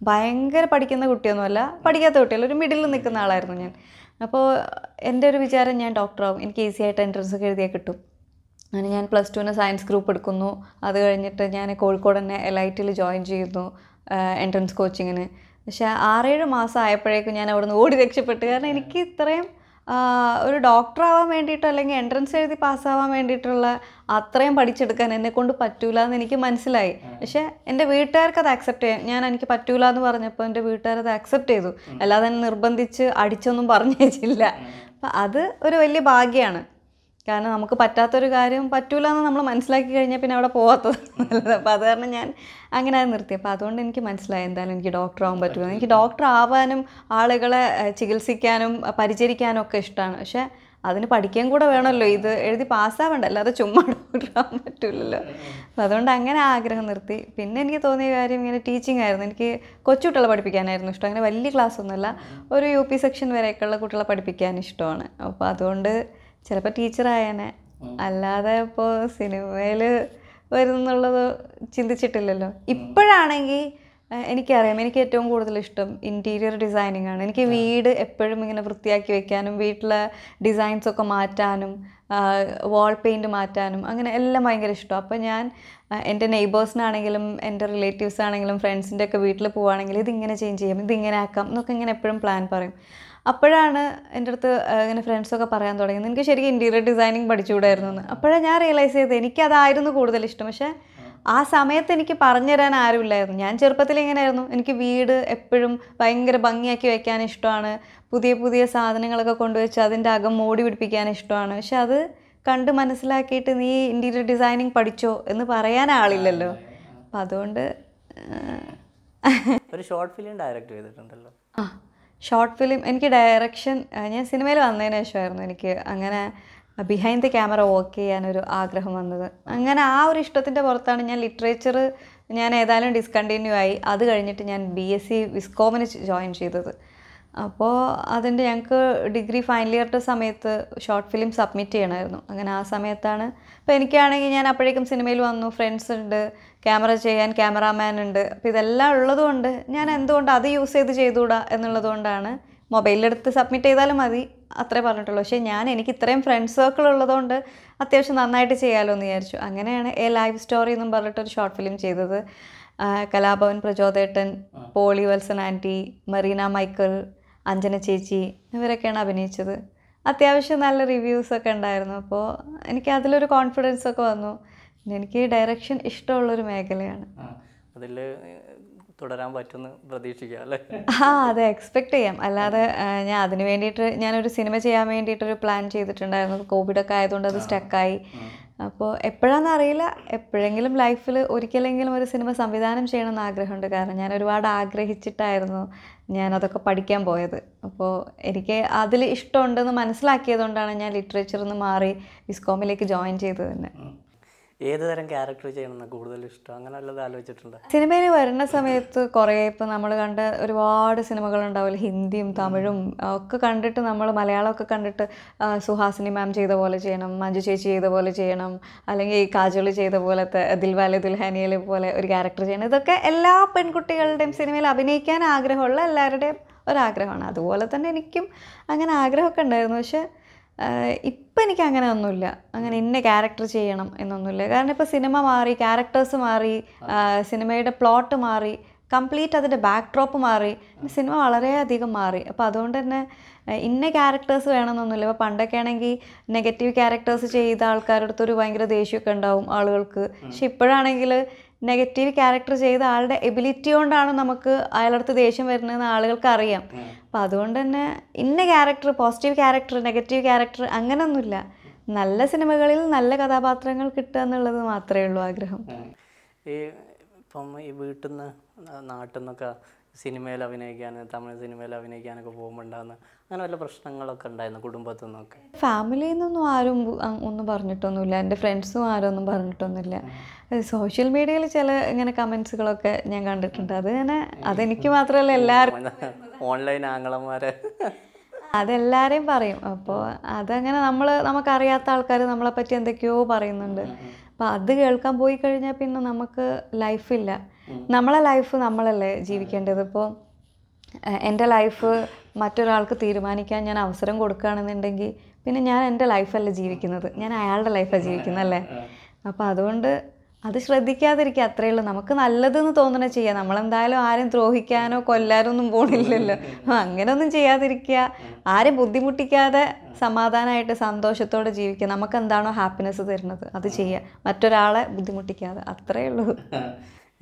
ഭയങ്കര പഠിക്കുന്ന കുട്ടിയൊന്നുമല്ല പഠിക്കാത്ത കുട്ടിയല്ല ഒരു മിഡിൽ നിൽക്കുന്ന ആളായിരുന്നു ഞാൻ അപ്പോൾ എൻ്റെ ഒരു വിചാരം ഞാൻ ഡോക്ടറാവും എനിക്ക് ഈസി ആയിട്ട് എൻട്രൻസ് ഒക്കെ എഴുതിയാൽ കിട്ടും അങ്ങനെ ഞാൻ പ്ലസ് ടുവിന് സയൻസ് ഗ്രൂപ്പ് എടുക്കുന്നു അത് കഴിഞ്ഞിട്ട് ഞാൻ കോഴിക്കോട് തന്നെ എൽ ഐ ടിയിൽ ജോയിൻ ചെയ്യുന്നു എൻട്രൻസ് കോച്ചിങ്ങിന് പക്ഷേ ആറേഴ് മാസം ആയപ്പോഴേക്കും ഞാൻ അവിടുന്ന് ഓടി രക്ഷപ്പെട്ടു കാരണം എനിക്ക് ഇത്രയും ഒരു ആവാൻ വേണ്ടിയിട്ട് അല്ലെങ്കിൽ എൻട്രൻസ് എഴുതി പാസ്സാവാൻ വേണ്ടിയിട്ടുള്ള അത്രയും പഠിച്ചെടുക്കാൻ എന്നെ കൊണ്ട് പറ്റൂല എന്ന് എനിക്ക് മനസ്സിലായി പക്ഷേ എൻ്റെ വീട്ടുകാർക്ക് അത് അക്സെപ്റ്റ് ചെയ്യാൻ ഞാൻ എനിക്ക് പറ്റൂല എന്ന് പറഞ്ഞപ്പോൾ എൻ്റെ വീട്ടുകാർ അത് അക്സെപ്റ്റ് ചെയ്തു അല്ലാതെ നിർബന്ധിച്ച് അടിച്ചൊന്നും പറഞ്ഞേച്ചില്ല അപ്പം അത് ഒരു വലിയ ഭാഗ്യമാണ് കാരണം നമുക്ക് പറ്റാത്തൊരു കാര്യം പറ്റൂല എന്ന് നമ്മൾ മനസ്സിലാക്കി കഴിഞ്ഞാൽ പിന്നെ അവിടെ പോകാത്തത് നല്ലത് അപ്പോൾ അത് കാരണം ഞാൻ അങ്ങനെ അത് നിർത്തി അപ്പോൾ അതുകൊണ്ട് എനിക്ക് മനസ്സിലായി എന്തായാലും എനിക്ക് ഡോക്ടർ ആവാൻ പറ്റുമോ എനിക്ക് ഡോക്ടർ ആവാനും ആളുകളെ ചികിത്സിക്കാനും പരിചരിക്കാനും ഒക്കെ ഇഷ്ടമാണ് പക്ഷേ അതിന് പഠിക്കാൻ കൂടെ വേണമല്ലോ ഇത് എഴുതി പാസ്സാവണ്ട അല്ലാതെ ചുമ്മാ ഡോക്ടർ ആവാൻ പറ്റില്ലല്ലോ അപ്പോൾ അതുകൊണ്ട് അങ്ങനെ ആഗ്രഹം നിർത്തി പിന്നെ എനിക്ക് തോന്നിയ കാര്യം ഇങ്ങനെ ടീച്ചിങ് ആയിരുന്നു എനിക്ക് കൊച്ചു കുട്ടികളെ പഠിപ്പിക്കാനായിരുന്നു ഇഷ്ടം അങ്ങനെ വലിയ ക്ലാസ്സൊന്നുമല്ല ഒരു യു പി സെക്ഷൻ വരെയൊക്കെയുള്ള കുട്ടികളെ പഠിപ്പിക്കാൻ ഇഷ്ടമാണ് അപ്പോൾ അതുകൊണ്ട് ചിലപ്പോൾ ടീച്ചറായനെ അല്ലാതെ ഇപ്പോൾ സിനിമയിൽ എന്നുള്ളത് ചിന്തിച്ചിട്ടില്ലല്ലോ ഇപ്പോഴാണെങ്കിൽ എനിക്കറിയാം എനിക്ക് ഏറ്റവും കൂടുതൽ ഇഷ്ടം ഇൻറ്റീരിയർ ഡിസൈനിങ് ആണ് എനിക്ക് വീട് എപ്പോഴും ഇങ്ങനെ വൃത്തിയാക്കി വെക്കാനും വീട്ടിലെ ഡിസൈൻസ് ഒക്കെ മാറ്റാനും വാൾ പെയിൻറ് മാറ്റാനും അങ്ങനെ എല്ലാം ഭയങ്കര ഇഷ്ടം അപ്പോൾ ഞാൻ എൻ്റെ നെയ്ബേഴ്സിനാണെങ്കിലും എൻ്റെ റിലേറ്റീവ്സ് ആണെങ്കിലും ഫ്രണ്ട്സിൻ്റെ ഒക്കെ വീട്ടിൽ പോവുകയാണെങ്കിൽ ഇതിങ്ങനെ ചേഞ്ച് ചെയ്യാം ഇതിങ്ങനെ ആക്കാം എന്നൊക്കെ ഇങ്ങനെ എപ്പോഴും പ്ലാൻ പറയും അപ്പോഴാണ് എൻ്റെ അടുത്ത് ഇങ്ങനെ ഫ്രണ്ട്സൊക്കെ പറയാൻ തുടങ്ങിയത് എനിക്ക് ശരിക്കും ഇൻറ്റീരിയർ ഡിസൈനിങ് പഠിച്ചുകൂടായിരുന്നു എന്ന് അപ്പോഴാണ് ഞാൻ റിയലൈസ് ചെയ്തത് എനിക്കതായിരുന്നു കൂടുതൽ ഇഷ്ടം പക്ഷേ ആ സമയത്ത് എനിക്ക് പറഞ്ഞു തരാൻ ആരുമില്ലായിരുന്നു ഞാൻ ചെറുപ്പത്തിൽ ഇങ്ങനെയായിരുന്നു എനിക്ക് വീട് എപ്പോഴും ഭയങ്കര ഭംഗിയാക്കി വെക്കാൻ ഇഷ്ടമാണ് പുതിയ പുതിയ സാധനങ്ങളൊക്കെ കൊണ്ടുവച്ച് അതിൻ്റെ അകം മോടി പിടിപ്പിക്കാൻ ഇഷ്ടമാണ് പക്ഷെ അത് കണ്ട് മനസ്സിലാക്കിയിട്ട് നീ ഇൻറ്റീരിയർ ഡിസൈനിങ് പഠിച്ചോ എന്ന് പറയാൻ ആളില്ലല്ലോ അപ്പം അതുകൊണ്ട് ഒരു ഷോർട്ട് ഫിലിം ഡയറക്റ്റ് ചെയ്തിട്ടുണ്ടല്ലോ ആ ഷോർട്ട് ഫിലിം എനിക്ക് ഡയറക്ഷൻ ഞാൻ സിനിമയിൽ വന്നതിന് ശേഷമായിരുന്നു എനിക്ക് അങ്ങനെ ബിഹൈൻഡ് ദി ക്യാമറ വർക്ക് ചെയ്യാനൊരു ആഗ്രഹം വന്നത് അങ്ങനെ ആ ഒരു ഇഷ്ടത്തിൻ്റെ പുറത്താണ് ഞാൻ ലിറ്ററേച്ചർ ഞാൻ ഏതായാലും ഡിസ്കണ്ടിന്യൂ ആയി അത് കഴിഞ്ഞിട്ട് ഞാൻ ബി എസ് സി വിസ്കോമിന് ജോയിൻ ചെയ്തത് അപ്പോൾ അതിൻ്റെ ഞങ്ങൾക്ക് ഡിഗ്രി ഫൈനൽ ഇയറിൻ്റെ സമയത്ത് ഷോർട്ട് ഫിലിം സബ്മിറ്റ് ചെയ്യണമായിരുന്നു അങ്ങനെ ആ സമയത്താണ് അപ്പോൾ എനിക്കാണെങ്കിൽ ഞാൻ അപ്പോഴേക്കും സിനിമയിൽ വന്നു ഫ്രണ്ട്സ് ഉണ്ട് ക്യാമറ ചെയ്യാൻ ക്യാമറാമാൻ ഉണ്ട് അപ്പോൾ ഇതെല്ലാം ഉള്ളതുകൊണ്ട് ഞാൻ എന്തുകൊണ്ട് അത് യൂസ് ചെയ്ത് ചെയ്തുകൂടാ എന്നുള്ളതുകൊണ്ടാണ് മൊബൈലിലെടുത്ത് സബ്മിറ്റ് ചെയ്താലും മതി അത്രേ പറഞ്ഞിട്ടുള്ളൂ പക്ഷേ ഞാൻ എനിക്ക് ഇത്രയും ഫ്രണ്ട് സർക്കിൾ ഉള്ളതുകൊണ്ട് അത്യാവശ്യം നന്നായിട്ട് ചെയ്യാമല്ലോ എന്ന് വിചാരിച്ചു അങ്ങനെയാണ് എ ലൈവ് സ്റ്റോറി എന്നും ഒരു ഷോർട്ട് ഫിലിം ചെയ്തത് കലാഭവൻ പ്രചോദേട്ടൻ പോളി വത്സൻ ആൻറ്റി മെറീന മൈക്കിൾ അഞ്ജന ചേച്ചി ഇവരൊക്കെയാണ് അഭിനയിച്ചത് അത്യാവശ്യം നല്ല റിവ്യൂസൊക്കെ ഉണ്ടായിരുന്നു അപ്പോൾ എനിക്ക് അതിലൊരു കോൺഫിഡൻസ് ഒക്കെ വന്നു എനിക്ക് ഡയറക്ഷൻ ഇഷ്ടമുള്ളൊരു മേഖലയാണ് അതിൽ തുടരാൻ പറ്റുമെന്ന് പ്രതീക്ഷിക്കാം അല്ലേ ആ അതെ എക്സ്പെക്ട് ചെയ്യാം അല്ലാതെ ഞാൻ അതിന് വേണ്ടിയിട്ട് ഞാനൊരു സിനിമ ചെയ്യാൻ വേണ്ടിയിട്ടൊരു പ്ലാൻ ചെയ്തിട്ടുണ്ടായിരുന്നു കോവിഡൊക്കെ ആയതുകൊണ്ട് അത് സ്റ്റക്കായി അപ്പോൾ എപ്പോഴാണെന്ന് അറിയില്ല എപ്പോഴെങ്കിലും ലൈഫിൽ ഒരിക്കലെങ്കിലും ഒരു സിനിമ സംവിധാനം ചെയ്യണമെന്ന് ആഗ്രഹമുണ്ട് കാരണം ഞാൻ ഒരുപാട് ആഗ്രഹിച്ചിട്ടായിരുന്നു ഞാൻ അതൊക്കെ പഠിക്കാൻ പോയത് അപ്പോൾ എനിക്ക് അതിൽ ഇഷ്ടമുണ്ടെന്ന് മനസ്സിലാക്കിയതുകൊണ്ടാണ് ഞാൻ ലിറ്ററേച്ചറിൽ നിന്ന് മാറി വിസ്കോമിലേക്ക് ജോയിൻ ചെയ്തത് തന്നെ ഏത് തരം ക്യാരക്ടർ ചെയ്യണമെന്ന് കൂടുതൽ ഇഷ്ടം അങ്ങനെ വല്ലത് ആലോചിച്ചിട്ടുണ്ട് സിനിമയിൽ വരുന്ന സമയത്ത് കുറേ ഇപ്പം നമ്മൾ കണ്ട ഒരുപാട് സിനിമകൾ ഉണ്ടാവില്ല ഹിന്ദിയും തമിഴും ഒക്കെ കണ്ടിട്ട് നമ്മൾ മലയാളമൊക്കെ കണ്ടിട്ട് സുഹാസിനി മാം ചെയ്ത പോലെ ചെയ്യണം മഞ്ജു ചേച്ചി ചെയ്ത പോലെ ചെയ്യണം അല്ലെങ്കിൽ കാജോൾ ചെയ്ത പോലത്തെ ദിൽവാലെ ദുൽഹാനിയലെ പോലെ ഒരു ക്യാരക്ടർ ചെയ്യണം ഇതൊക്കെ എല്ലാ പെൺകുട്ടികളുടെയും സിനിമയിൽ അഭിനയിക്കാൻ ആഗ്രഹമുള്ള എല്ലാവരുടെയും ഒരാഗ്രഹമാണ് അതുപോലെ തന്നെ എനിക്കും അങ്ങനെ ആഗ്രഹമൊക്കെ ഉണ്ടായിരുന്നു പക്ഷേ ഇപ്പം എനിക്ക് അങ്ങനെ ഒന്നുമില്ല അങ്ങനെ ഇന്ന ക്യാരക്ടർ ചെയ്യണം എന്നൊന്നുമില്ല കാരണം ഇപ്പോൾ സിനിമ മാറി ക്യാരക്ടേഴ്സ് മാറി സിനിമയുടെ പ്ലോട്ട് മാറി കംപ്ലീറ്റ് അതിൻ്റെ ബാക്ക് ഡ്രോപ്പ് മാറി സിനിമ വളരെയധികം മാറി അപ്പോൾ അതുകൊണ്ട് തന്നെ ഇന്ന ക്യാരക്ടേഴ്സ് വേണമെന്നൊന്നുമില്ല ഇപ്പോൾ പണ്ടൊക്കെ ആണെങ്കിൽ നെഗറ്റീവ് ക്യാരക്ടേഴ്സ് ചെയ്ത ആൾക്കാരുടെ അടുത്തൊരു ഭയങ്കര ദേഷ്യമൊക്കെ ഉണ്ടാവും ആളുകൾക്ക് പക്ഷെ ഇപ്പോഴാണെങ്കിൽ നെഗറ്റീവ് ക്യാരക്ടർ ചെയ്ത ആളുടെ എബിലിറ്റി കൊണ്ടാണ് നമുക്ക് അയാളടുത്ത് ദേഷ്യം വരുന്നതെന്ന് ആളുകൾക്ക് അറിയാം അപ്പം അതുകൊണ്ട് തന്നെ ഇന്ന character positive character negative character അങ്ങനെയൊന്നുമില്ല നല്ല സിനിമകളിൽ നല്ല കഥാപാത്രങ്ങൾ കിട്ടുക എന്നുള്ളത് മാത്രമേ ഉള്ളൂ ആഗ്രഹം ഈ ഇപ്പം ഈ വീട്ടിൽ നിന്ന് നാട്ടിൽ നിന്നൊക്കെ സിനിമയിൽ അഭിനയിക്കാൻ തമിഴ് സിനിമയിൽ അഭിനയിക്കാനൊക്കെ പോകുമ്പോൾ അങ്ങനെ വല്ല പ്രശ്നങ്ങളൊക്കെ ഉണ്ടായിരുന്നു കുടുംബത്തിൽ നിന്നൊക്കെ ഫാമിലിയിൽ നിന്നൊന്നും ആരും ഒന്നും പറഞ്ഞിട്ടൊന്നുമില്ല എൻ്റെ ഫ്രണ്ട്സും ആരും ഒന്നും പറഞ്ഞിട്ടൊന്നുമില്ല സോഷ്യൽ മീഡിയയിൽ ചില ഇങ്ങനെ കമൻസുകളൊക്കെ ഞാൻ കണ്ടിട്ടുണ്ട് അത് ഞാൻ അതെനിക്ക് മാത്രമല്ല എല്ലാവർക്കും ഓൺലൈൻ ആംഗളന്മാരെ അതെല്ലാവരെയും പറയും അപ്പോൾ അതങ്ങനെ നമ്മൾ നമുക്കറിയാത്ത ആൾക്കാർ നമ്മളെപ്പറ്റി എന്തൊക്കെയോ പറയുന്നുണ്ട് അപ്പോൾ അത് കേൾക്കാൻ പോയി കഴിഞ്ഞാൽ പിന്നെ നമുക്ക് ലൈഫില്ല നമ്മളെ ലൈഫ് നമ്മളല്ലേ ജീവിക്കേണ്ടത് ഇപ്പോൾ എൻ്റെ ലൈഫ് മറ്റൊരാൾക്ക് തീരുമാനിക്കാൻ ഞാൻ അവസരം കൊടുക്കുകയാണെന്നുണ്ടെങ്കിൽ പിന്നെ ഞാൻ എൻ്റെ ലൈഫല്ലേ ജീവിക്കുന്നത് ഞാൻ അയാളുടെ ലൈഫാണ് ജീവിക്കുന്നത് അല്ലേ അപ്പോൾ അതുകൊണ്ട് അത് ശ്രദ്ധിക്കാതിരിക്കുക അത്രയേ ഉള്ളൂ നമുക്ക് നല്ലതെന്ന് തോന്നണ ചെയ്യാം നമ്മളെന്തായാലും ആരും ദ്രോഹിക്കാനോ കൊല്ലാനോ ഒന്നും പോണില്ലല്ലോ അങ്ങനെയൊന്നും ചെയ്യാതിരിക്കുക ആരും ബുദ്ധിമുട്ടിക്കാതെ സമാധാനമായിട്ട് സന്തോഷത്തോടെ ജീവിക്കുക നമുക്ക് എന്താണോ ഹാപ്പിനെസ് തരുന്നത് അത് ചെയ്യുക മറ്റൊരാളെ ബുദ്ധിമുട്ടിക്കാതെ അത്രേ ഉള്ളൂ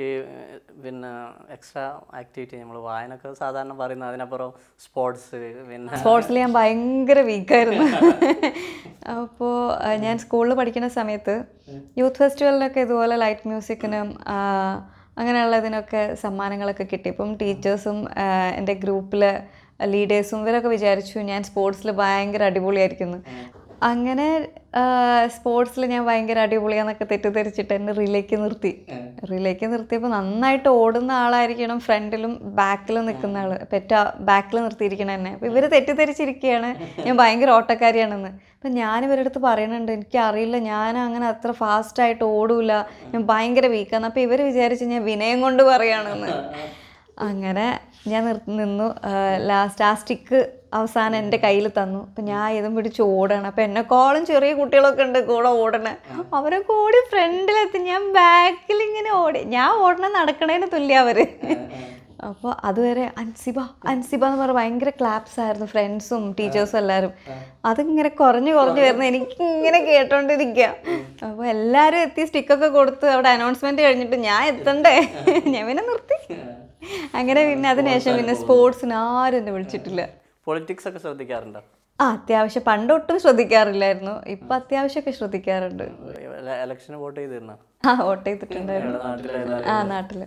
ഈ പിന്നെ എക്സ്ട്രാ ആക്ടിവിറ്റി നമ്മൾ വായനൊക്കെ സാധാരണ പറയുന്നത് അതിനപ്പുറം സ്പോർട്സ് പിന്നെ സ്പോർട്സിൽ ഞാൻ ഭയങ്കര വീക്കായിരുന്നു അപ്പോൾ ഞാൻ സ്കൂളിൽ പഠിക്കുന്ന സമയത്ത് യൂത്ത് ഫെസ്റ്റിവലിലൊക്കെ ഇതുപോലെ ലൈറ്റ് മ്യൂസിക്കിനും അങ്ങനെയുള്ളതിനൊക്കെ സമ്മാനങ്ങളൊക്കെ കിട്ടി ഇപ്പം ടീച്ചേഴ്സും എൻ്റെ ഗ്രൂപ്പിലെ ലീഡേഴ്സും ഇവരൊക്കെ വിചാരിച്ചു ഞാൻ സ്പോർട്സിൽ ഭയങ്കര അടിപൊളിയായിരിക്കുന്നു അങ്ങനെ സ്പോർട്സിൽ ഞാൻ ഭയങ്കര അടിപൊളിയാന്നൊക്കെ തെറ്റിദ്ധരിച്ചിട്ട് എന്നെ റിലേക്ക് നിർത്തി റിലേക്ക് നിർത്തിയപ്പോൾ നന്നായിട്ട് ഓടുന്ന ആളായിരിക്കണം ഫ്രണ്ടിലും ബാക്കിലും നിൽക്കുന്ന ആൾ പെറ്റ ബാക്കിൽ നിർത്തിയിരിക്കണം എന്നെ അപ്പോൾ ഇവർ തെറ്റിദ്ധരിച്ചിരിക്കുകയാണ് ഞാൻ ഭയങ്കര ഓട്ടക്കാരിയാണെന്ന് അപ്പം ഞാൻ ഇവരുടെ അടുത്ത് പറയുന്നുണ്ട് എനിക്ക് അറിയില്ല ഞാൻ അങ്ങനെ അത്ര ഫാസ്റ്റായിട്ട് ഓടൂല ഞാൻ ഭയങ്കര വീക്കാണ് അപ്പോൾ ഇവർ വിചാരിച്ച് ഞാൻ വിനയം കൊണ്ട് പറയുകയാണെന്ന് അങ്ങനെ ഞാൻ നിന്നു ലാസ്റ്റ് ആ സ്റ്റിക്ക് അവസാനം എൻ്റെ കയ്യിൽ തന്നു അപ്പം ഞാൻ ഇതും പിടിച്ച് ഓടണം അപ്പം എന്നെക്കോളം ചെറിയ കുട്ടികളൊക്കെ ഉണ്ട് കൂടെ ഓടണേ അവരൊക്കെ ഓടി ഫ്രണ്ടിലെത്തി ഞാൻ ബാക്കിൽ ഇങ്ങനെ ഓടി ഞാൻ ഓടണം നടക്കണേന് തുല്യ അവർ അപ്പോൾ അതുവരെ അൻസിബ അൻസിബ എന്ന് പറഞ്ഞാൽ ഭയങ്കര ക്ലാപ്സ് ആയിരുന്നു ഫ്രണ്ട്സും ടീച്ചേഴ്സും എല്ലാവരും അതിങ്ങനെ കുറഞ്ഞു കുറഞ്ഞു വരുന്ന ഇങ്ങനെ കേട്ടോണ്ടിരിക്കുക അപ്പോൾ എല്ലാവരും എത്തി സ്റ്റിക്കൊക്കെ കൊടുത്ത് അവിടെ അനൗൺസ്മെൻറ്റ് കഴിഞ്ഞിട്ട് ഞാൻ എത്തണ്ടേ ഞാൻ പിന്നെ നിർത്തി അങ്ങനെ പിന്നെ അതിനുശേഷം പിന്നെ സ്പോർട്സിന് ആരും എന്നെ വിളിച്ചിട്ടില്ല പൊളിറ്റിക്സ് ഒക്കെ ശ്രദ്ധിക്കാറുണ്ടോ ആ അത്യാവശ്യം പണ്ടൊട്ടും ശ്രദ്ധിക്കാറില്ലായിരുന്നു ഇപ്പൊ അത്യാവശ്യമൊക്കെ ശ്രദ്ധിക്കാറുണ്ട് ഇലക്ഷന് വോട്ട് ചെയ്തിരുന്നോ ആ വോട്ട് ചെയ്തിട്ടുണ്ടായിരുന്നു ആ നാട്ടില്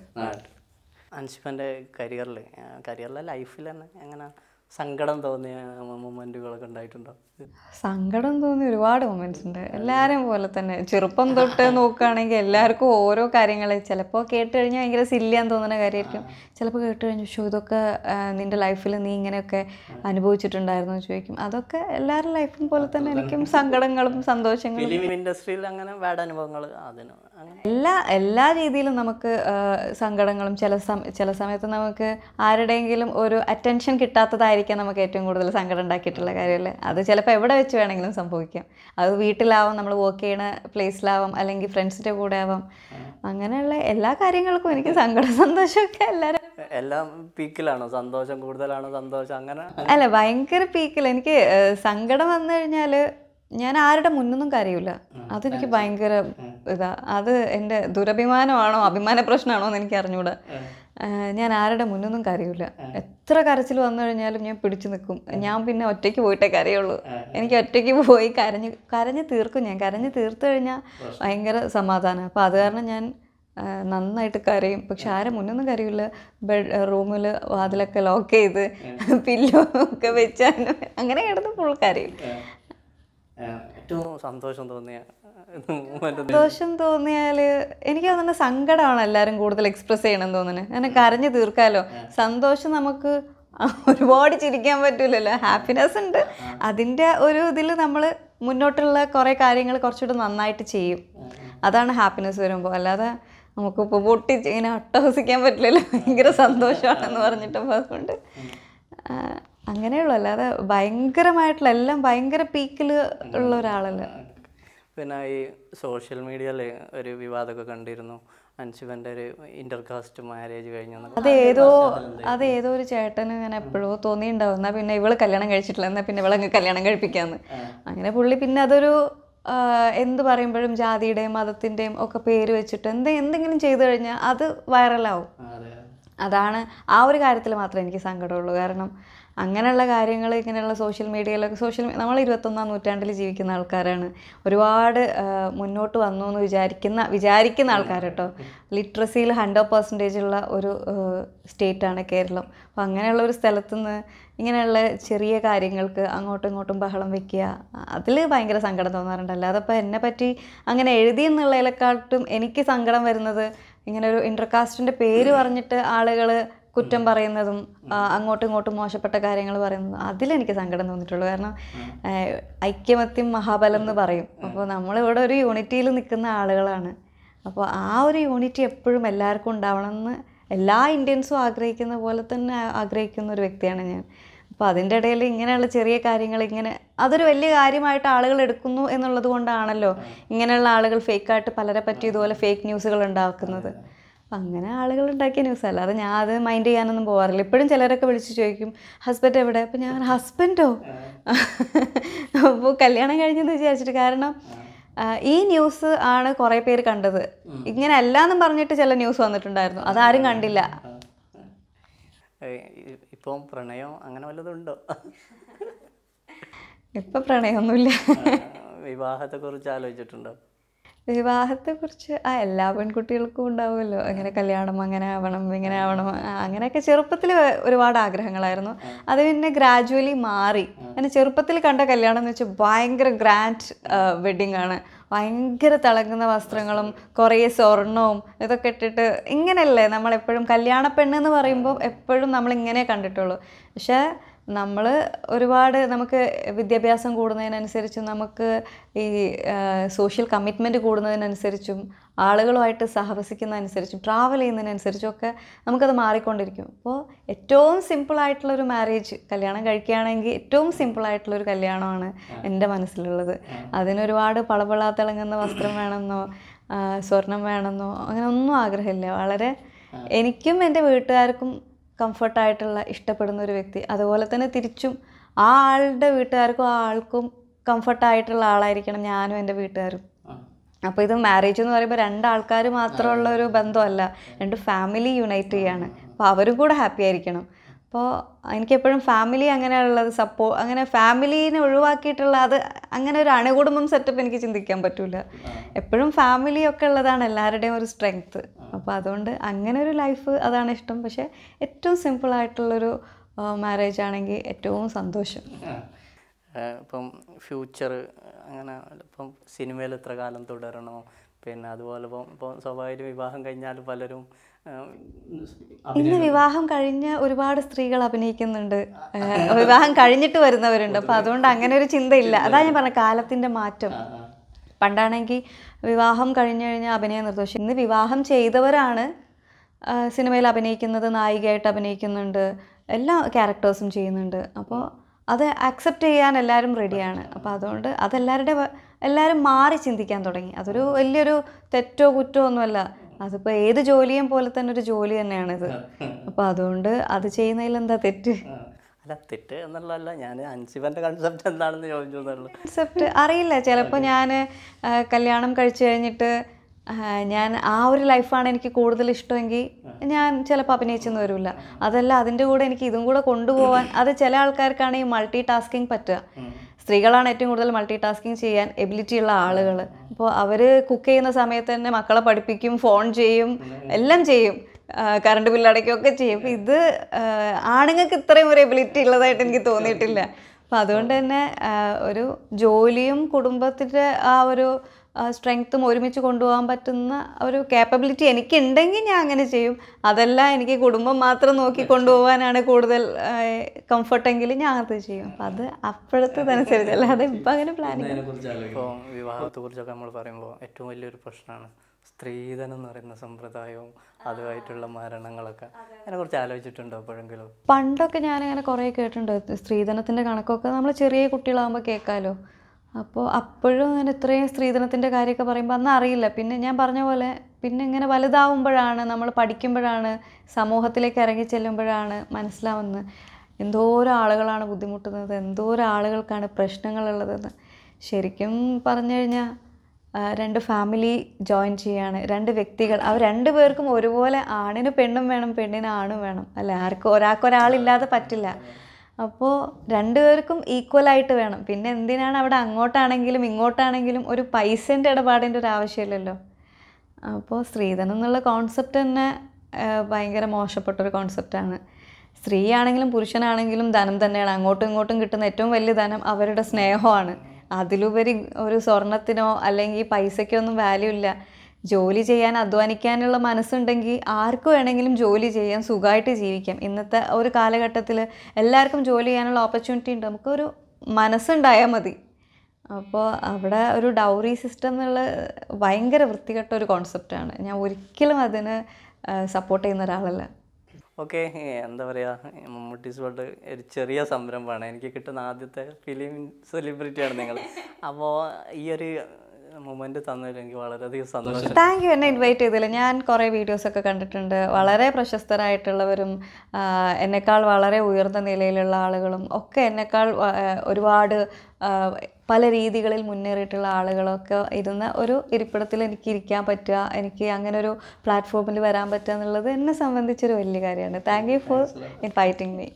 അൻഷിഫന്റെ കരിയറിൽ കരിയറിലെ ലൈഫിൽ തന്നെ എങ്ങനെയാ സങ്കടം തോന്നിയ മൊമെന്റുകളൊക്കെ ഉണ്ടായിട്ടുണ്ടോ സങ്കടം തോന്നിയ ഒരുപാട് മൊമെന്റ്സ് ഉണ്ട് എല്ലാവരും പോലെ തന്നെ ചെറുപ്പം തൊട്ട് നോക്കുകയാണെങ്കിൽ എല്ലാവർക്കും ഓരോ കാര്യങ്ങൾ ചിലപ്പോൾ കേട്ട് കഴിഞ്ഞാൽ ഭയങ്കര സില്ലിയാന്ന് തോന്നുന്ന കാര്യമായിരിക്കും ചിലപ്പോൾ കേട്ട് കഴിഞ്ഞു പക്ഷേ ഇതൊക്കെ നിന്റെ ലൈഫിൽ നീ ഇങ്ങനെയൊക്കെ അനുഭവിച്ചിട്ടുണ്ടായിരുന്നു ചോദിക്കും അതൊക്കെ എല്ലാവരുടെ ലൈഫും പോലെ തന്നെ എനിക്കും സങ്കടങ്ങളും സന്തോഷങ്ങളും ഇൻഡസ്ട്രിയിൽ അങ്ങനെ ബാഡ് അനുഭവങ്ങൾ എല്ലാ എല്ലാ രീതിയിലും നമുക്ക് സങ്കടങ്ങളും ചില ചില സമയത്ത് നമുക്ക് ആരുടെയെങ്കിലും ഒരു അറ്റൻഷൻ കിട്ടാത്തതായിരിക്കും സഹായിക്കാൻ നമുക്ക് ഏറ്റവും കൂടുതൽ സങ്കടം ഉണ്ടാക്കിയിട്ടുള്ള കാര്യമല്ലേ അത് ചിലപ്പോൾ എവിടെ വെച്ച് വേണമെങ്കിലും സംഭവിക്കാം അത് വീട്ടിലാവാം നമ്മൾ വർക്ക് ചെയ്യുന്ന പ്ലേസിലാവാം അല്ലെങ്കിൽ ഫ്രണ്ട്സിൻ്റെ കൂടെ ആവാം അങ്ങനെയുള്ള എല്ലാ കാര്യങ്ങൾക്കും എനിക്ക് സങ്കടം സന്തോഷമൊക്കെ എല്ലാവരും എല്ലാം പീക്കിലാണോ സന്തോഷം കൂടുതലാണോ സന്തോഷം അങ്ങനെ അല്ല ഭയങ്കര പീക്കിൽ എനിക്ക് സങ്കടം വന്നു കഴിഞ്ഞാൽ ഞാൻ ആരുടെ മുന്നൊന്നും കരയില്ല അതെനിക്ക് ഭയങ്കര ഇതാ അത് എൻ്റെ ദുരഭിമാനമാണോ അഭിമാന പ്രശ്നമാണോ എന്ന് എനിക്ക് അറിഞ്ഞുകൂടാ ഞാൻ ആരുടെ മുന്നൊന്നും കരയൂല എത്ര കരച്ചിൽ വന്നു കഴിഞ്ഞാലും ഞാൻ പിടിച്ചു നിൽക്കും ഞാൻ പിന്നെ ഒറ്റയ്ക്ക് പോയിട്ടേ കരയുള്ളൂ എനിക്ക് ഒറ്റയ്ക്ക് പോയി കരഞ്ഞ് കരഞ്ഞ് തീർക്കും ഞാൻ കരഞ്ഞ് തീർത്തു കഴിഞ്ഞാൽ ഭയങ്കര സമാധാനം അപ്പോൾ അത് കാരണം ഞാൻ നന്നായിട്ട് കരയും പക്ഷെ ആരെ മുന്നൊന്നും കരയില്ല ബെഡ് റൂമിൽ വാതിലൊക്കെ ലോക്ക് ചെയ്ത് പില്ലൊക്കെ ഒക്കെ വെച്ചാൽ അങ്ങനെ കിടന്ന് ഫുൾ കരയും സന്തോഷം തോന്നിയ സന്തോഷം തോന്നിയാല് എനിക്ക് തോന്നുന്ന സങ്കടമാണ് എല്ലാവരും കൂടുതൽ എക്സ്പ്രസ് ചെയ്യണം തോന്നുന്നത് അങ്ങനെ കരഞ്ഞു തീർക്കാലോ സന്തോഷം നമുക്ക് ഒരുപാട് ചിരിക്കാൻ പറ്റൂലല്ലോ ഹാപ്പിനെസ് ഉണ്ട് അതിന്റെ ഒരു ഇതിൽ നമ്മൾ മുന്നോട്ടുള്ള കുറേ കാര്യങ്ങൾ കുറച്ചുകൂടി നന്നായിട്ട് ചെയ്യും അതാണ് ഹാപ്പിനെസ് വരുമ്പോൾ അല്ലാതെ നമുക്കിപ്പോൾ പൊട്ടി ഇങ്ങനെ അട്ടഹസിക്കാൻ പറ്റില്ലല്ലോ ഭയങ്കര സന്തോഷമാണെന്ന് പറഞ്ഞിട്ടപ്പോൾ അതുകൊണ്ട് അങ്ങനെയുള്ളൂ അല്ലാതെ ഭയങ്കരമായിട്ടുള്ള എല്ലാം ഭയങ്കര പീക്കിൽ ഉള്ള ഒരാളല്ല പിന്നെ ഈ സോഷ്യൽ മീഡിയയിൽ ഒരു വിവാദമൊക്കെ കണ്ടിരുന്നു അൻസുബന്റെ ഒരു ഇന്റർകാസ്റ്റ് മാരേജ് കഴിഞ്ഞു അതേതോ അതേതോ ഒരു ചേട്ടന് ഇങ്ങനെ എപ്പോഴോ തോന്നിയിട്ടുണ്ടാവും എന്നാൽ പിന്നെ ഇവള് കല്യാണം കഴിച്ചിട്ടില്ല എന്നാൽ പിന്നെ ഇവളെ കല്യാണം കഴിപ്പിക്കാന്ന് അങ്ങനെ പുള്ളി പിന്നെ അതൊരു എന്ത് പറയുമ്പോഴും ജാതിയുടെയും മതത്തിൻ്റെയും ഒക്കെ പേര് വെച്ചിട്ട് എന്ത് എന്തെങ്കിലും ചെയ്തു കഴിഞ്ഞാൽ അത് വൈറലാവും അതാണ് ആ ഒരു കാര്യത്തിൽ മാത്രമേ എനിക്ക് സങ്കടമുള്ളൂ കാരണം അങ്ങനെയുള്ള കാര്യങ്ങൾ ഇങ്ങനെയുള്ള സോഷ്യൽ മീഡിയയിലൊക്കെ സോഷ്യൽ നമ്മൾ ഇരുപത്തൊന്നാം നൂറ്റാണ്ടിൽ ജീവിക്കുന്ന ആൾക്കാരാണ് ഒരുപാട് മുന്നോട്ട് വന്നു എന്ന് വിചാരിക്കുന്ന വിചാരിക്കുന്ന ആൾക്കാർ കേട്ടോ ലിറ്ററസിയിൽ ഹൺഡ്രഡ് പെർസെൻറ്റേജ് ഉള്ള ഒരു സ്റ്റേറ്റാണ് കേരളം അപ്പോൾ അങ്ങനെയുള്ള ഒരു നിന്ന് ഇങ്ങനെയുള്ള ചെറിയ കാര്യങ്ങൾക്ക് അങ്ങോട്ടും ഇങ്ങോട്ടും ബഹളം വെക്കുക അതിൽ ഭയങ്കര സങ്കടം തോന്നാറുണ്ട് അല്ലാതെ ഇപ്പോൾ എന്നെ പറ്റി അങ്ങനെ എഴുതി എന്നുള്ളതിനെക്കാട്ടും എനിക്ക് സങ്കടം വരുന്നത് ഇങ്ങനെ ഒരു ഇൻ്റർകാസ്റ്റിൻ്റെ പേര് പറഞ്ഞിട്ട് ആളുകൾ കുറ്റം പറയുന്നതും അങ്ങോട്ടും ഇങ്ങോട്ടും മോശപ്പെട്ട കാര്യങ്ങൾ പറയുന്നതും അതിലെനിക്ക് സങ്കടം തോന്നിയിട്ടുള്ളൂ കാരണം ഐക്യമത്യം മഹാബലം എന്ന് പറയും അപ്പോൾ നമ്മളിവിടെ ഒരു യൂണിറ്റിയിൽ നിൽക്കുന്ന ആളുകളാണ് അപ്പോൾ ആ ഒരു യൂണിറ്റി എപ്പോഴും എല്ലാവർക്കും ഉണ്ടാവണം എന്ന് എല്ലാ ഇന്ത്യൻസും ആഗ്രഹിക്കുന്ന പോലെ തന്നെ ആഗ്രഹിക്കുന്ന ഒരു വ്യക്തിയാണ് ഞാൻ അപ്പോൾ അതിൻ്റെ ഇടയിൽ ഇങ്ങനെയുള്ള ചെറിയ കാര്യങ്ങൾ ഇങ്ങനെ അതൊരു വലിയ കാര്യമായിട്ട് ആളുകൾ എടുക്കുന്നു എന്നുള്ളത് കൊണ്ടാണല്ലോ ഇങ്ങനെയുള്ള ആളുകൾ ഫേക്കായിട്ട് പലരെ പറ്റിയതുപോലെ ഫേക്ക് ന്യൂസുകൾ ഉണ്ടാക്കുന്നത് അങ്ങനെ ആളുകൾ ഉണ്ടാക്കിയ ന്യൂസ് അല്ലാതെ ഞാൻ അത് മൈൻഡ് ചെയ്യാനൊന്നും പോകാറില്ല ഇപ്പോഴും ചിലരൊക്കെ വിളിച്ച് ചോദിക്കും ഹസ്ബൻഡ് എവിടെ അപ്പം ഞാൻ ഹസ്ബൻഡോ അപ്പോൾ കല്യാണം കഴിഞ്ഞെന്ന് വിചാരിച്ചിട്ട് കാരണം ഈ ന്യൂസ് ആണ് കുറേ പേര് കണ്ടത് ഇങ്ങനെ അല്ലാന്നും പറഞ്ഞിട്ട് ചില ന്യൂസ് വന്നിട്ടുണ്ടായിരുന്നു അതാരും കണ്ടില്ല ഇപ്പം പ്രണയം അങ്ങനെ വല്ലതുണ്ടോ ഇപ്പം പ്രണയമൊന്നുമില്ല വിവാഹത്തെക്കുറിച്ച് ആലോചിച്ചിട്ടുണ്ടോ വിവാഹത്തെക്കുറിച്ച് ആ എല്ലാ പെൺകുട്ടികൾക്കും ഉണ്ടാവുമല്ലോ അങ്ങനെ കല്യാണം അങ്ങനെ ആവണം ഇങ്ങനെ ആവണം അങ്ങനെയൊക്കെ ചെറുപ്പത്തിൽ ഒരുപാട് ആഗ്രഹങ്ങളായിരുന്നു അത് പിന്നെ ഗ്രാജുവലി മാറി എന്നെ ചെറുപ്പത്തിൽ കണ്ട കല്യാണം എന്ന് വെച്ചാൽ ഭയങ്കര ഗ്രാൻഡ് വെഡിങ് ആണ് ഭയങ്കര തിളങ്ങുന്ന വസ്ത്രങ്ങളും കുറേ സ്വർണവും ഇതൊക്കെ ഇട്ടിട്ട് ഇങ്ങനെയല്ലേ നമ്മളെപ്പോഴും കല്യാണ പെണ്ണെന്ന് എന്ന് പറയുമ്പോൾ എപ്പോഴും നമ്മളിങ്ങനെ കണ്ടിട്ടുള്ളൂ പക്ഷേ നമ്മൾ ഒരുപാട് നമുക്ക് വിദ്യാഭ്യാസം കൂടുന്നതിനനുസരിച്ച് നമുക്ക് ഈ സോഷ്യൽ കമ്മിറ്റ്മെൻറ്റ് കൂടുന്നതിനനുസരിച്ചും ആളുകളുമായിട്ട് സഹവസിക്കുന്നതനുസരിച്ചും ട്രാവൽ ചെയ്യുന്നതിനനുസരിച്ചും ഒക്കെ നമുക്കത് മാറിക്കൊണ്ടിരിക്കും അപ്പോൾ ഏറ്റവും സിമ്പിളായിട്ടുള്ളൊരു മാരേജ് കല്യാണം കഴിക്കുകയാണെങ്കിൽ ഏറ്റവും സിമ്പിളായിട്ടുള്ളൊരു കല്യാണമാണ് എൻ്റെ മനസ്സിലുള്ളത് അതിനൊരുപാട് പളപള തിളങ്ങുന്ന വസ്ത്രം വേണമെന്നോ സ്വർണം വേണമെന്നോ അങ്ങനെ ഒന്നും ആഗ്രഹമില്ല വളരെ എനിക്കും എൻ്റെ വീട്ടുകാർക്കും കംഫർട്ടായിട്ടുള്ള ഇഷ്ടപ്പെടുന്ന ഒരു വ്യക്തി അതുപോലെ തന്നെ തിരിച്ചും ആ ആളുടെ വീട്ടുകാർക്കും ആ ആൾക്കും കംഫർട്ടായിട്ടുള്ള ആളായിരിക്കണം ഞാനും എൻ്റെ വീട്ടുകാരും അപ്പോൾ ഇത് മാരേജ് എന്ന് പറയുമ്പോൾ രണ്ടാൾക്കാർ മാത്രമുള്ള ഒരു ബന്ധമല്ല രണ്ട് ഫാമിലി യുണൈറ്റ് ചെയ്യാണ് അപ്പോൾ അവരും കൂടെ ഹാപ്പി ആയിരിക്കണം അപ്പോൾ എനിക്കെപ്പോഴും ഫാമിലി അങ്ങനെയുള്ളത് സപ്പോ അങ്ങനെ ഫാമിലീനെ ഒഴിവാക്കിയിട്ടുള്ള അത് അങ്ങനെ ഒരു അണുകുടുംബം സെറ്റപ്പ് എനിക്ക് ചിന്തിക്കാൻ പറ്റില്ല എപ്പോഴും ഫാമിലി ഒക്കെ ഉള്ളതാണ് എല്ലാവരുടെയും ഒരു സ്ട്രെങ്ത്ത് അപ്പോൾ അതുകൊണ്ട് അങ്ങനെ ഒരു ലൈഫ് അതാണ് ഇഷ്ടം പക്ഷേ ഏറ്റവും സിമ്പിളായിട്ടുള്ളൊരു മാരേജ് ആണെങ്കിൽ ഏറ്റവും സന്തോഷം ഇപ്പം ഫ്യൂച്ചർ അങ്ങനെ ഇപ്പം സിനിമയിൽ ഇത്ര കാലം തുടരണോ പിന്നെ അതുപോലെ ഇപ്പം ഇപ്പം സ്വാഭാവികം വിവാഹം കഴിഞ്ഞാൽ പലരും ഇന്ന് വിവാഹം കഴിഞ്ഞ ഒരുപാട് സ്ത്രീകൾ അഭിനയിക്കുന്നുണ്ട് വിവാഹം കഴിഞ്ഞിട്ട് വരുന്നവരുണ്ട് അപ്പൊ അതുകൊണ്ട് അങ്ങനെ ഒരു ചിന്തയില്ല അതാ ഞാൻ പറഞ്ഞ കാലത്തിന്റെ മാറ്റം പണ്ടാണെങ്കിൽ വിവാഹം കഴിഞ്ഞു കഴിഞ്ഞാൽ അഭിനയ നിർദ്ദേശം ഇന്ന് വിവാഹം ചെയ്തവരാണ് സിനിമയിൽ അഭിനയിക്കുന്നത് നായികയായിട്ട് അഭിനയിക്കുന്നുണ്ട് എല്ലാ ക്യാരക്ടേഴ്സും ചെയ്യുന്നുണ്ട് അപ്പോൾ അത് അക്സെപ്റ്റ് ചെയ്യാൻ എല്ലാവരും റെഡിയാണ് അപ്പോൾ അതുകൊണ്ട് അതെല്ലാവരുടെ എല്ലാവരും മാറി ചിന്തിക്കാൻ തുടങ്ങി അതൊരു വലിയൊരു തെറ്റോ കുറ്റോ ഒന്നുമല്ല അതിപ്പോ ഏത് ജോലിയും പോലെ തന്നെ ഒരു ജോലി തന്നെയാണിത് അപ്പോൾ അതുകൊണ്ട് അത് ചെയ്യുന്നതിൽ എന്താ തെറ്റ് അല്ല തെറ്റ് എന്നുള്ളതല്ല ഞാൻ അൻസിബൻ്റെ കൺസെപ്റ്റ് എന്താണെന്ന് ചോദിച്ചു കൺസെപ്റ്റ് അറിയില്ല ചിലപ്പോൾ ഞാൻ കല്യാണം കഴിച്ചു കഴിഞ്ഞിട്ട് ഞാൻ ആ ഒരു ലൈഫാണ് എനിക്ക് കൂടുതൽ ഇഷ്ടമെങ്കിൽ ഞാൻ ചിലപ്പോൾ അഭിനയിച്ചെന്ന് വരില്ല അതല്ല അതിൻ്റെ കൂടെ എനിക്ക് ഇതും കൂടെ കൊണ്ടുപോകാൻ അത് ചില ആൾക്കാർക്കാണ് ഈ മൾട്ടി ടാസ്കിങ് പറ്റുക സ്ത്രീകളാണ് ഏറ്റവും കൂടുതൽ മൾട്ടി ടാസ്കിങ് ചെയ്യാൻ എബിലിറ്റി ഉള്ള ആളുകൾ അപ്പോൾ അവർ കുക്ക് ചെയ്യുന്ന സമയത്ത് തന്നെ മക്കളെ പഠിപ്പിക്കും ഫോൺ ചെയ്യും എല്ലാം ചെയ്യും കറണ്ട് ബില്ല് അടയ്ക്കുകയൊക്കെ ചെയ്യും അപ്പം ഇത് ആണുങ്ങൾക്ക് ഇത്രയും ഒരു എബിലിറ്റി ഉള്ളതായിട്ട് എനിക്ക് തോന്നിയിട്ടില്ല അപ്പം അതുകൊണ്ട് തന്നെ ഒരു ജോലിയും കുടുംബത്തിൻ്റെ ആ ഒരു സ്ട്രെങ്ത്തും ഒരുമിച്ച് കൊണ്ടുപോകാൻ പറ്റുന്ന ഒരു കേപ്പബിലിറ്റി എനിക്കുണ്ടെങ്കിൽ ഞാൻ അങ്ങനെ ചെയ്യും അതല്ല എനിക്ക് കുടുംബം മാത്രം നോക്കി കൊണ്ടുപോകാനാണ് കൂടുതൽ കംഫർട്ടെങ്കിൽ ഞാൻ അത് ചെയ്യും അപ്പം അത് അപ്പോഴത്തേതനുസരിച്ച് അല്ലാതെ ഇപ്പം അങ്ങനെ പ്ലാനിങ് ഇപ്പോൾ കുറിച്ചൊക്കെ നമ്മൾ പറയുമ്പോൾ ഏറ്റവും വലിയൊരു പ്രശ്നമാണ് സ്ത്രീധനം എന്ന് പറയുന്ന സമ്പ്രദായവും അതുമായിട്ടുള്ള മരണങ്ങളൊക്കെ അതിനെ കുറിച്ച് ആലോചിച്ചിട്ടുണ്ടോ എപ്പോഴെങ്കിലും പണ്ടൊക്കെ ഞാനിങ്ങനെ കുറേ കേട്ടിട്ടുണ്ട് സ്ത്രീധനത്തിൻ്റെ കണക്കൊക്കെ നമ്മൾ ചെറിയ കുട്ടികളാകുമ്പോൾ കേൾക്കാമല്ലോ അപ്പോൾ അപ്പോഴും ഇങ്ങനെ ഇത്രയും സ്ത്രീധനത്തിൻ്റെ കാര്യമൊക്കെ പറയുമ്പോൾ അന്ന് അറിയില്ല പിന്നെ ഞാൻ പറഞ്ഞ പോലെ പിന്നെ ഇങ്ങനെ വലുതാവുമ്പോഴാണ് നമ്മൾ പഠിക്കുമ്പോഴാണ് സമൂഹത്തിലേക്ക് ഇറങ്ങി ചെല്ലുമ്പോഴാണ് മനസ്സിലാവുന്നത് എന്തോരം ആളുകളാണ് ബുദ്ധിമുട്ടുന്നത് എന്തോരം ആളുകൾക്കാണ് പ്രശ്നങ്ങളുള്ളതെന്ന് ശരിക്കും പറഞ്ഞു കഴിഞ്ഞാൽ രണ്ട് ഫാമിലി ജോയിൻ ചെയ്യാണ് രണ്ട് വ്യക്തികൾ അവർ രണ്ട് പേർക്കും ഒരുപോലെ ആണിന് പെണ്ണും വേണം പെണ്ണിന് ആണും വേണം അല്ല ആർക്കും ഒരാൾക്കൊരാളില്ലാതെ പറ്റില്ല അപ്പോൾ രണ്ടുപേർക്കും ഈക്വലായിട്ട് വേണം പിന്നെ എന്തിനാണ് അവിടെ അങ്ങോട്ടാണെങ്കിലും ഇങ്ങോട്ടാണെങ്കിലും ഒരു പൈസൻ്റെ ഇടപാടിൻ്റെ ഒരു ആവശ്യമില്ലല്ലോ അപ്പോൾ സ്ത്രീധനം എന്നുള്ള കോൺസെപ്റ്റ് തന്നെ ഭയങ്കര മോശപ്പെട്ടൊരു കോൺസെപ്റ്റാണ് സ്ത്രീയാണെങ്കിലും പുരുഷനാണെങ്കിലും ധനം തന്നെയാണ് അങ്ങോട്ടും ഇങ്ങോട്ടും കിട്ടുന്ന ഏറ്റവും വലിയ ധനം അവരുടെ സ്നേഹമാണ് അതിലുപരി ഒരു സ്വർണത്തിനോ അല്ലെങ്കിൽ പൈസയ്ക്കോ ഒന്നും വാല്യൂ ഇല്ല ജോലി ചെയ്യാൻ അധ്വാനിക്കാനുള്ള മനസ്സുണ്ടെങ്കിൽ ആർക്ക് വേണമെങ്കിലും ജോലി ചെയ്യാം സുഖമായിട്ട് ജീവിക്കാം ഇന്നത്തെ ഒരു കാലഘട്ടത്തിൽ എല്ലാവർക്കും ജോലി ചെയ്യാനുള്ള ഓപ്പർച്യൂണിറ്റി ഉണ്ട് നമുക്കൊരു മനസ്സുണ്ടായാൽ മതി അപ്പോൾ അവിടെ ഒരു ഡൗറി സിസ്റ്റം എന്നുള്ള ഭയങ്കര വൃത്തികെട്ട ഒരു കോൺസെപ്റ്റാണ് ഞാൻ ഒരിക്കലും അതിന് സപ്പോർട്ട് ചെയ്യുന്ന ഒരാളല്ല ഓക്കെ എന്താ പറയുക മമ്മൂട്ടീസ് വേൾഡ് ഒരു ചെറിയ സംരംഭമാണ് എനിക്ക് കിട്ടുന്ന ആദ്യത്തെ ഫിലിം സെലിബ്രിറ്റിയാണ് നിങ്ങൾ അപ്പോൾ ഈ ഒരു മൊമെന്റ് തന്നതിലെങ്കിൽ വളരെയധികം സന്തോഷം താങ്ക് യു എന്നെ ഇൻവൈറ്റ് ചെയ്തില്ല ഞാൻ കുറേ വീഡിയോസ് ഒക്കെ കണ്ടിട്ടുണ്ട് വളരെ പ്രശസ്തരായിട്ടുള്ളവരും എന്നെക്കാൾ വളരെ ഉയർന്ന നിലയിലുള്ള ആളുകളും ഒക്കെ എന്നെക്കാൾ ഒരുപാട് പല രീതികളിൽ മുന്നേറിയിട്ടുള്ള ആളുകളൊക്കെ ഇരുന്ന ഒരു ഇരിപ്പിടത്തിൽ എനിക്ക് ഇരിക്കാൻ പറ്റുക എനിക്ക് അങ്ങനെ ഒരു പ്ലാറ്റ്ഫോമിൽ വരാൻ പറ്റുക എന്നുള്ളത് എന്നെ സംബന്ധിച്ചൊരു വലിയ കാര്യമാണ് thank you for inviting me